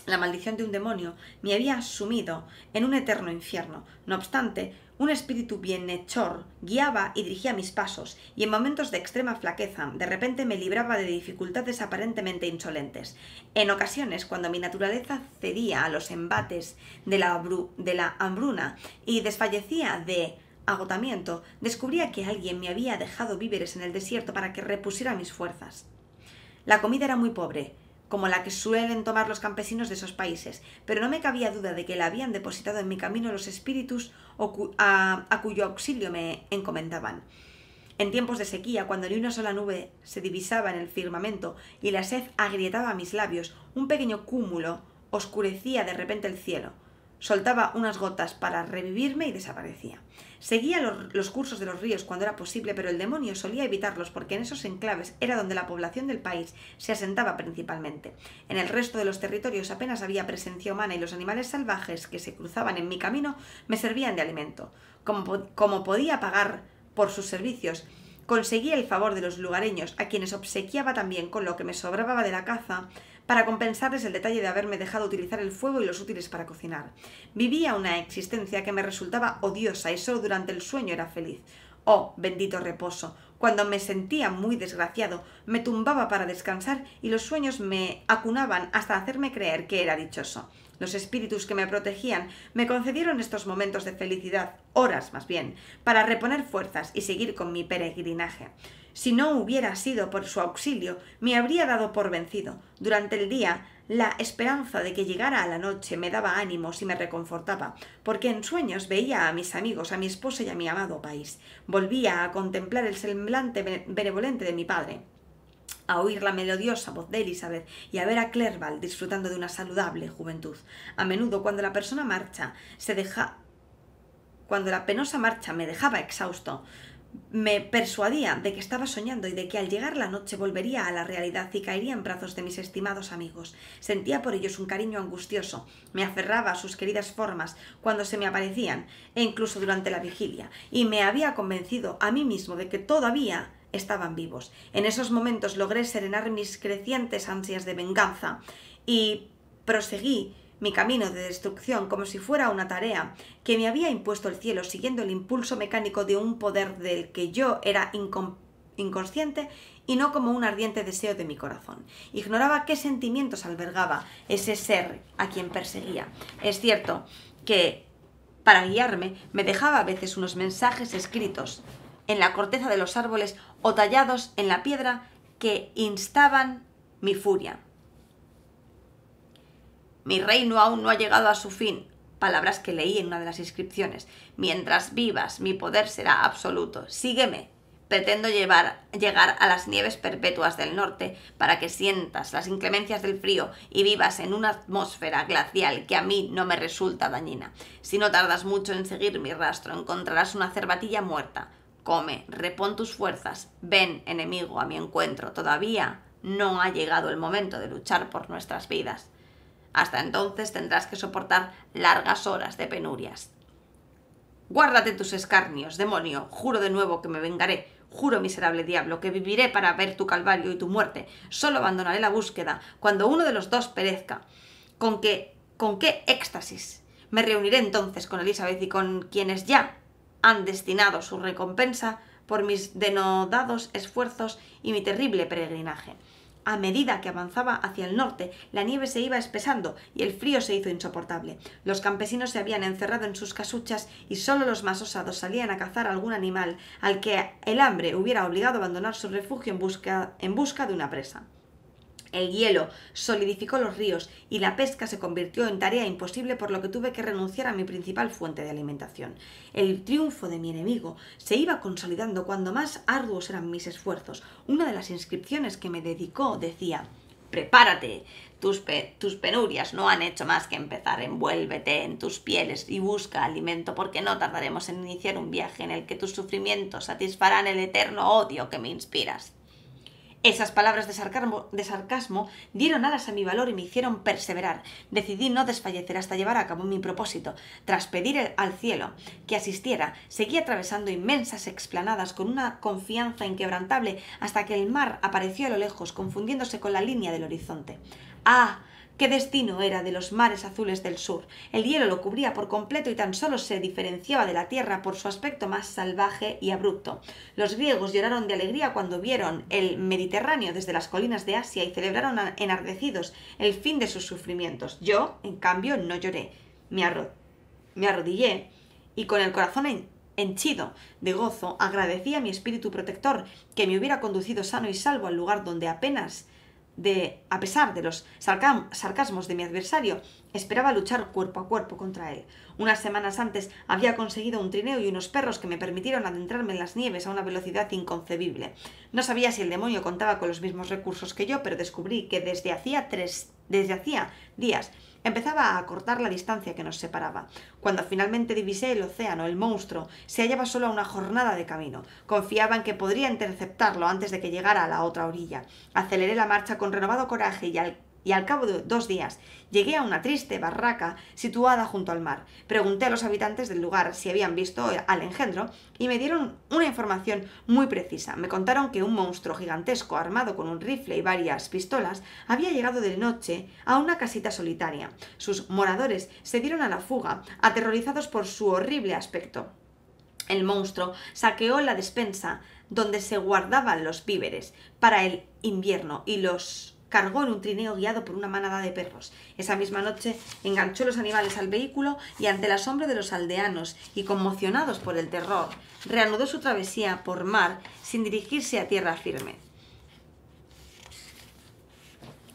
La maldición de un demonio me había sumido en un eterno infierno. No obstante, un espíritu bienhechor guiaba y dirigía mis pasos, y en momentos de extrema flaqueza, de repente me libraba de dificultades aparentemente insolentes. En ocasiones, cuando mi naturaleza cedía a los embates de la, de la hambruna y desfallecía de agotamiento, descubría que alguien me había dejado víveres en el desierto para que repusiera mis fuerzas. La comida era muy pobre, como la que suelen tomar los campesinos de esos países, pero no me cabía duda de que la habían depositado en mi camino los espíritus a cuyo auxilio me encomendaban. En tiempos de sequía, cuando ni una sola nube se divisaba en el firmamento y la sed agrietaba mis labios, un pequeño cúmulo oscurecía de repente el cielo soltaba unas gotas para revivirme y desaparecía. Seguía los, cursos de los ríos cuando era posible, pero el demonio solía evitarlos porque en esos enclaves era donde la población del país se asentaba principalmente. En el resto de los territorios apenas había presencia humana y los animales salvajes que se cruzaban en mi camino me servían de alimento. Como, podía pagar por sus servicios, conseguía el favor de los lugareños, a quienes obsequiaba también con lo que me sobraba de la caza para compensarles el detalle de haberme dejado utilizar el fuego y los útiles para cocinar. Vivía una existencia que me resultaba odiosa y solo durante el sueño era feliz. Oh, bendito reposo. Cuando me sentía muy desgraciado, me tumbaba para descansar y los sueños me acunaban hasta hacerme creer que era dichoso. Los espíritus que me protegían me concedieron estos momentos de felicidad, horas más bien, para reponer fuerzas y seguir con mi peregrinaje. Si no hubiera sido por su auxilio, me habría dado por vencido. Durante el día, la esperanza de que llegara a la noche me daba ánimos y me reconfortaba, porque en sueños veía a mis amigos, a mi esposa y a mi amado país. Volvía a contemplar el semblante benevolente de mi padre a oír la melodiosa voz de Elizabeth y a ver a Clerval disfrutando de una saludable juventud. A menudo cuando la persona marcha se deja cuando la penosa marcha me dejaba exhausto, me persuadía de que estaba soñando y de que al llegar la noche volvería a la realidad y caería en brazos de mis estimados amigos. Sentía por ellos un cariño angustioso, me aferraba a sus queridas formas cuando se me aparecían, e incluso durante la vigilia, y me había convencido a mí mismo de que todavía estaban vivos. En esos momentos logré serenar mis crecientes ansias de venganza y proseguí mi camino de destrucción como si fuera una tarea que me había impuesto el cielo siguiendo el impulso mecánico de un poder del que yo era inconsciente y no como un ardiente deseo de mi corazón. Ignoraba qué sentimientos albergaba ese ser a quien perseguía. Es cierto que para guiarme me dejaba a veces unos mensajes escritos en la corteza de los árboles o tallados en la piedra que instaban mi furia mi reino aún no ha llegado a su fin. Palabras que leí en una de las inscripciones. Mientras vivas, mi poder será absoluto. Sígueme. Pretendo llevar, llegar a las nieves perpetuas del norte para que sientas las inclemencias del frío y vivas en una atmósfera glacial que a mí no me resulta dañina. Si no tardas mucho en seguir mi rastro, encontrarás una cervatilla muerta. Come, repón tus fuerzas, ven, enemigo, a mi encuentro. Todavía no ha llegado el momento de luchar por nuestras vidas. Hasta entonces tendrás que soportar largas horas de penurias. Guárdate tus escarnios, demonio. Juro de nuevo que me vengaré. Juro, miserable diablo, que viviré para ver tu calvario y tu muerte. Solo abandonaré la búsqueda cuando uno de los dos perezca. ¿Con qué, con qué éxtasis? Me reuniré entonces con Elizabeth y con quienes ya han destinado su recompensa por mis denodados esfuerzos y mi terrible peregrinaje. A medida que avanzaba hacia el norte, la nieve se iba espesando y el frío se hizo insoportable. Los campesinos se habían encerrado en sus casuchas y solo los más osados salían a cazar algún animal al que el hambre hubiera obligado a abandonar su refugio en busca de una presa. El hielo solidificó los ríos y la pesca se convirtió en tarea imposible por lo que tuve que renunciar a mi principal fuente de alimentación. El triunfo de mi enemigo se iba consolidando cuando más arduos eran mis esfuerzos. Una de las inscripciones que me dedicó decía Prepárate, tus, penurias no han hecho más que empezar, envuélvete en tus pieles y busca alimento porque no tardaremos en iniciar un viaje en el que tus sufrimientos satisfarán el eterno odio que me inspiras. Esas palabras de sarcasmo, de sarcasmo, dieron alas a mi valor y me hicieron perseverar. Decidí no desfallecer hasta llevar a cabo mi propósito. Tras pedir al cielo que asistiera, seguí atravesando inmensas explanadas con una confianza inquebrantable hasta que el mar apareció a lo lejos, confundiéndose con la línea del horizonte. ¡Ah! ¿Qué destino era de los mares azules del sur? El hielo lo cubría por completo y tan solo se diferenciaba de la tierra por su aspecto más salvaje y abrupto. Los griegos lloraron de alegría cuando vieron el Mediterráneo desde las colinas de Asia y celebraron enardecidos el fin de sus sufrimientos. Yo, en cambio, no lloré. Me, arrodillé y con el corazón henchido de gozo, agradecí a mi espíritu protector que me hubiera conducido sano y salvo al lugar donde apenas de, a pesar de los sarcasmos de mi adversario Esperaba luchar cuerpo a cuerpo contra él. Unas semanas antes había conseguido un trineo y unos perros que me permitieron adentrarme en las nieves a una velocidad inconcebible. No sabía si el demonio contaba con los mismos recursos que yo, pero descubrí que desde hacía tres, desde hacía días Empezaba a acortar la distancia que nos separaba. Cuando finalmente divisé el océano, el monstruo se hallaba solo a una jornada de camino. Confiaba en que podría interceptarlo antes de que llegara a la otra orilla. Aceleré la marcha con renovado coraje y al y al cabo de dos días llegué a una triste barraca situada junto al mar. Pregunté a los habitantes del lugar si habían visto al engendro y me dieron una información muy precisa. Me contaron que un monstruo gigantesco armado con un rifle y varias pistolas había llegado de noche a una casita solitaria. Sus moradores se dieron a la fuga, aterrorizados por su horrible aspecto. El monstruo saqueó la despensa donde se guardaban los víveres para el invierno y los cargó en un trineo guiado por una manada de perros. Esa misma noche enganchó los animales al vehículo y ante el asombro de los aldeanos y conmocionados por el terror, reanudó su travesía por mar sin dirigirse a tierra firme.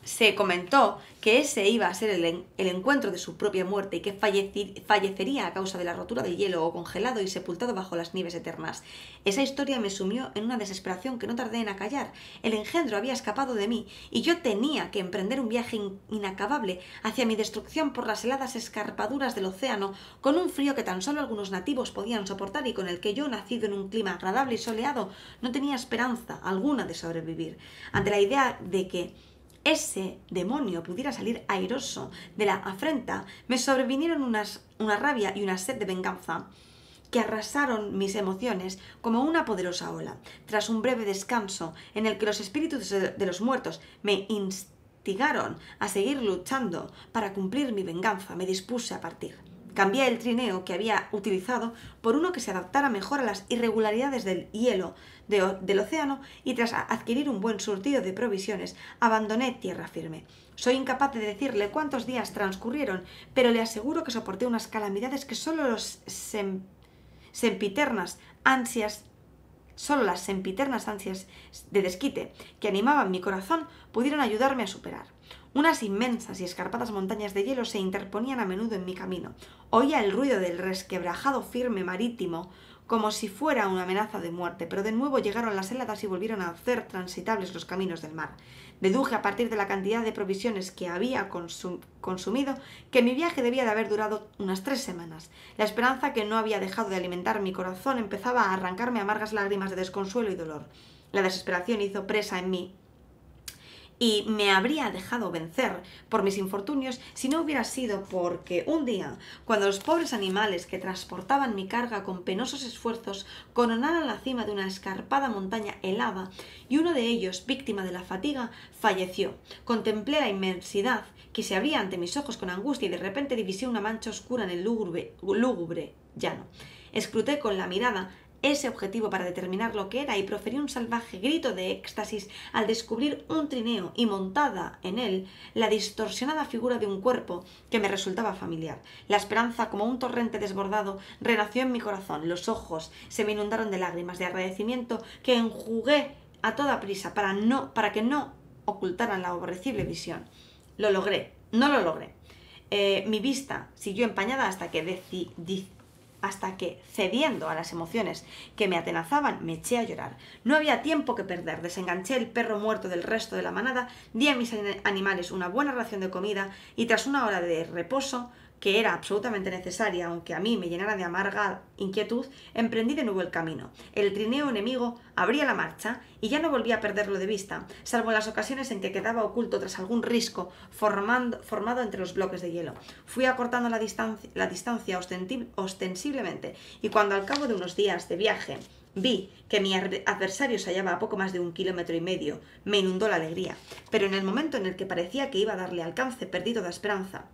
Se comentó que ese iba a ser el, encuentro de su propia muerte y que fallecería a causa de la rotura de hielo o congelado y sepultado bajo las nieves eternas. Esa historia me sumió en una desesperación que no tardé en acallar. El engendro había escapado de mí y yo tenía que emprender un viaje inacabable hacia mi destrucción por las heladas escarpaduras del océano, con un frío que tan solo algunos nativos podían soportar y con el que yo, nacido en un clima agradable y soleado, no tenía esperanza alguna de sobrevivir. Ante la idea de que ese demonio pudiera salir airoso de la afrenta, me sobrevinieron unas, una rabia y una sed de venganza que arrasaron mis emociones como una poderosa ola. Tras un breve descanso en el que los espíritus de los muertos me instigaron a seguir luchando para cumplir mi venganza, me dispuse a partir. Cambié el trineo que había utilizado por uno que se adaptara mejor a las irregularidades del hielo del océano y tras adquirir un buen surtido de provisiones, abandoné tierra firme. Soy incapaz de decirle cuántos días transcurrieron, pero le aseguro que soporté unas calamidades que solo los ansias solo las sempiternas ansias de desquite que animaban mi corazón pudieron ayudarme a superar. Unas inmensas y escarpadas montañas de hielo se interponían a menudo en mi camino. Oía el ruido del resquebrajado firme marítimo como si fuera una amenaza de muerte, pero de nuevo llegaron las heladas y volvieron a hacer transitables los caminos del mar. Deduje a partir de la cantidad de provisiones que había consumido que mi viaje debía de haber durado unas tres semanas. La esperanza que no había dejado de alimentar mi corazón empezaba a arrancarme amargas lágrimas de desconsuelo y dolor. La desesperación hizo presa en mí y me habría dejado vencer por mis infortunios si no hubiera sido porque un día, cuando los pobres animales que transportaban mi carga con penosos esfuerzos coronaron la cima de una escarpada montaña helada y uno de ellos, víctima de la fatiga, falleció, contemplé la inmensidad que se abría ante mis ojos con angustia y de repente divisé una mancha oscura en el lúgubre, lúgubre llano. Escruté con la mirada ese objetivo para determinar lo que era y proferí un salvaje grito de éxtasis al descubrir un trineo y montada en él la distorsionada figura de un cuerpo que me resultaba familiar. La esperanza, como un torrente desbordado, renació en mi corazón. Los ojos se me inundaron de lágrimas de agradecimiento que enjugué a toda prisa para, no, para que no ocultaran la aborrecible visión. Lo logré, no lo logré. Eh, mi vista siguió empañada hasta que decidí hasta que, cediendo a las emociones que me atenazaban, me eché a llorar. No había tiempo que perder, desenganché el perro muerto del resto de la manada, di a mis animales una buena ración de comida y tras una hora de reposo que era absolutamente necesaria, aunque a mí me llenara de amarga inquietud, emprendí de nuevo el camino. El trineo enemigo abría la marcha y ya no volvía a perderlo de vista, salvo en las ocasiones en que quedaba oculto tras algún risco formando, formado entre los bloques de hielo. Fui acortando la distancia, la distancia ostensiblemente y cuando al cabo de unos días de viaje Vi que mi adversario se hallaba a poco más de un kilómetro y medio. Me inundó la alegría, pero en el momento en el que parecía que iba a darle alcance, perdido toda esperanza.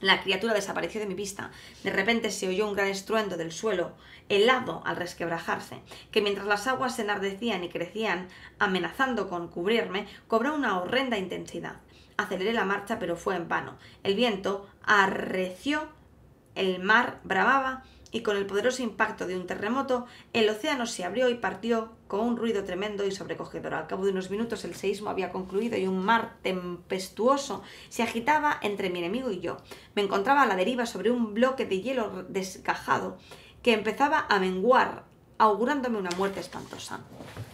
La criatura desapareció de mi vista. De repente se oyó un gran estruendo del suelo, helado al resquebrajarse, que mientras las aguas se enardecían y crecían, amenazando con cubrirme, cobró una horrenda intensidad. Aceleré la marcha, pero fue en vano. El viento arreció, el mar bravaba y con el poderoso impacto de un terremoto, el océano se abrió y partió con un ruido tremendo y sobrecogedor. Al cabo de unos minutos el seísmo había concluido y un mar tempestuoso se agitaba entre mi enemigo y yo. Me encontraba a la deriva sobre un bloque de hielo desgajado que empezaba a menguar augurándome una muerte espantosa.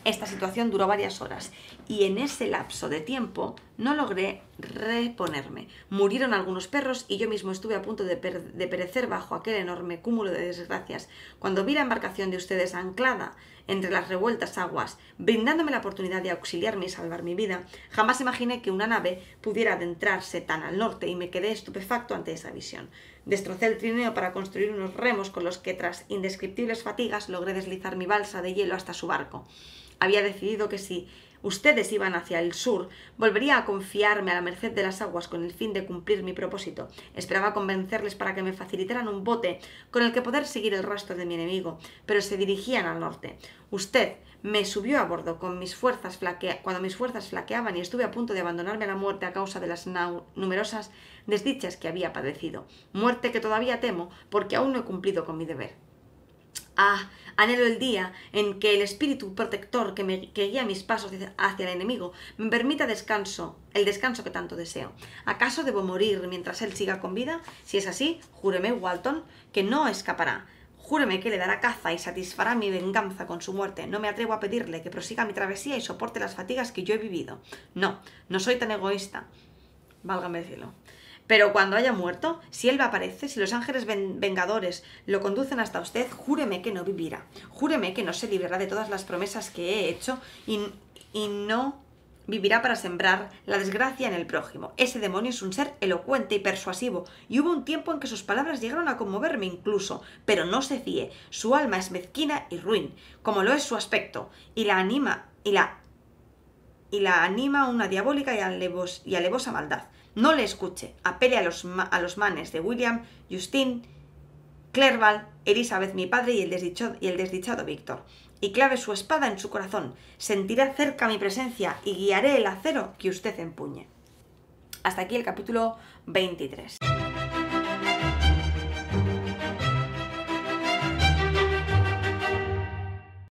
Esta situación duró varias horas y en ese lapso de tiempo no logré reponerme. Murieron algunos perros y yo mismo estuve a punto de, perecer bajo aquel enorme cúmulo de desgracias. Cuando vi la embarcación de ustedes anclada entre las revueltas aguas, brindándome la oportunidad de auxiliarme y salvar mi vida, jamás imaginé que una nave pudiera adentrarse tan al norte y me quedé estupefacto ante esa visión. Destrocé el trineo para construir unos remos con los que, tras indescriptibles fatigas, logré deslizar mi balsa de hielo hasta su barco. Había decidido que si ustedes iban hacia el sur, volvería a confiarme a la merced de las aguas con el fin de cumplir mi propósito. Esperaba convencerles para que me facilitaran un bote con el que poder seguir el rastro de mi enemigo, pero se dirigían al norte. Usted me subió a bordo con mis fuerzas flaquea cuando mis fuerzas flaqueaban y estuve a punto de abandonarme a la muerte a causa de las numerosas desdichas que había padecido, muerte que todavía temo porque aún no he cumplido con mi deber. Ah, anhelo el día en que el espíritu protector que, me, guía mis pasos hacia el enemigo me permita descanso, el descanso que tanto deseo. ¿Acaso debo morir mientras él siga con vida? Si es así, júreme, Walton, que no escapará. Júreme que le dará caza y satisfará mi venganza con su muerte. No me atrevo a pedirle que prosiga mi travesía y soporte las fatigas que yo he vivido. No, no soy tan egoísta. Válgame decirlo. Pero cuando haya muerto, si él me aparece, si los ángeles vengadores lo conducen hasta usted, júreme que no vivirá. Júreme que no se librará de todas las promesas que he hecho y, y no vivirá para sembrar la desgracia en el prójimo. Ese demonio es un ser elocuente y persuasivo, y hubo un tiempo en que sus palabras llegaron a conmoverme incluso, pero no se fíe, su alma es mezquina y ruin, como lo es su aspecto, y la anima, y la y la anima una diabólica y, alevosa maldad. No le escuche, apele a los, manes de William, Justin, Clerval, Elizabeth, mi padre y y el desdichado Víctor y clave su espada en su corazón. Sentirá cerca mi presencia y guiaré el acero que usted empuñe. Hasta aquí el capítulo 23.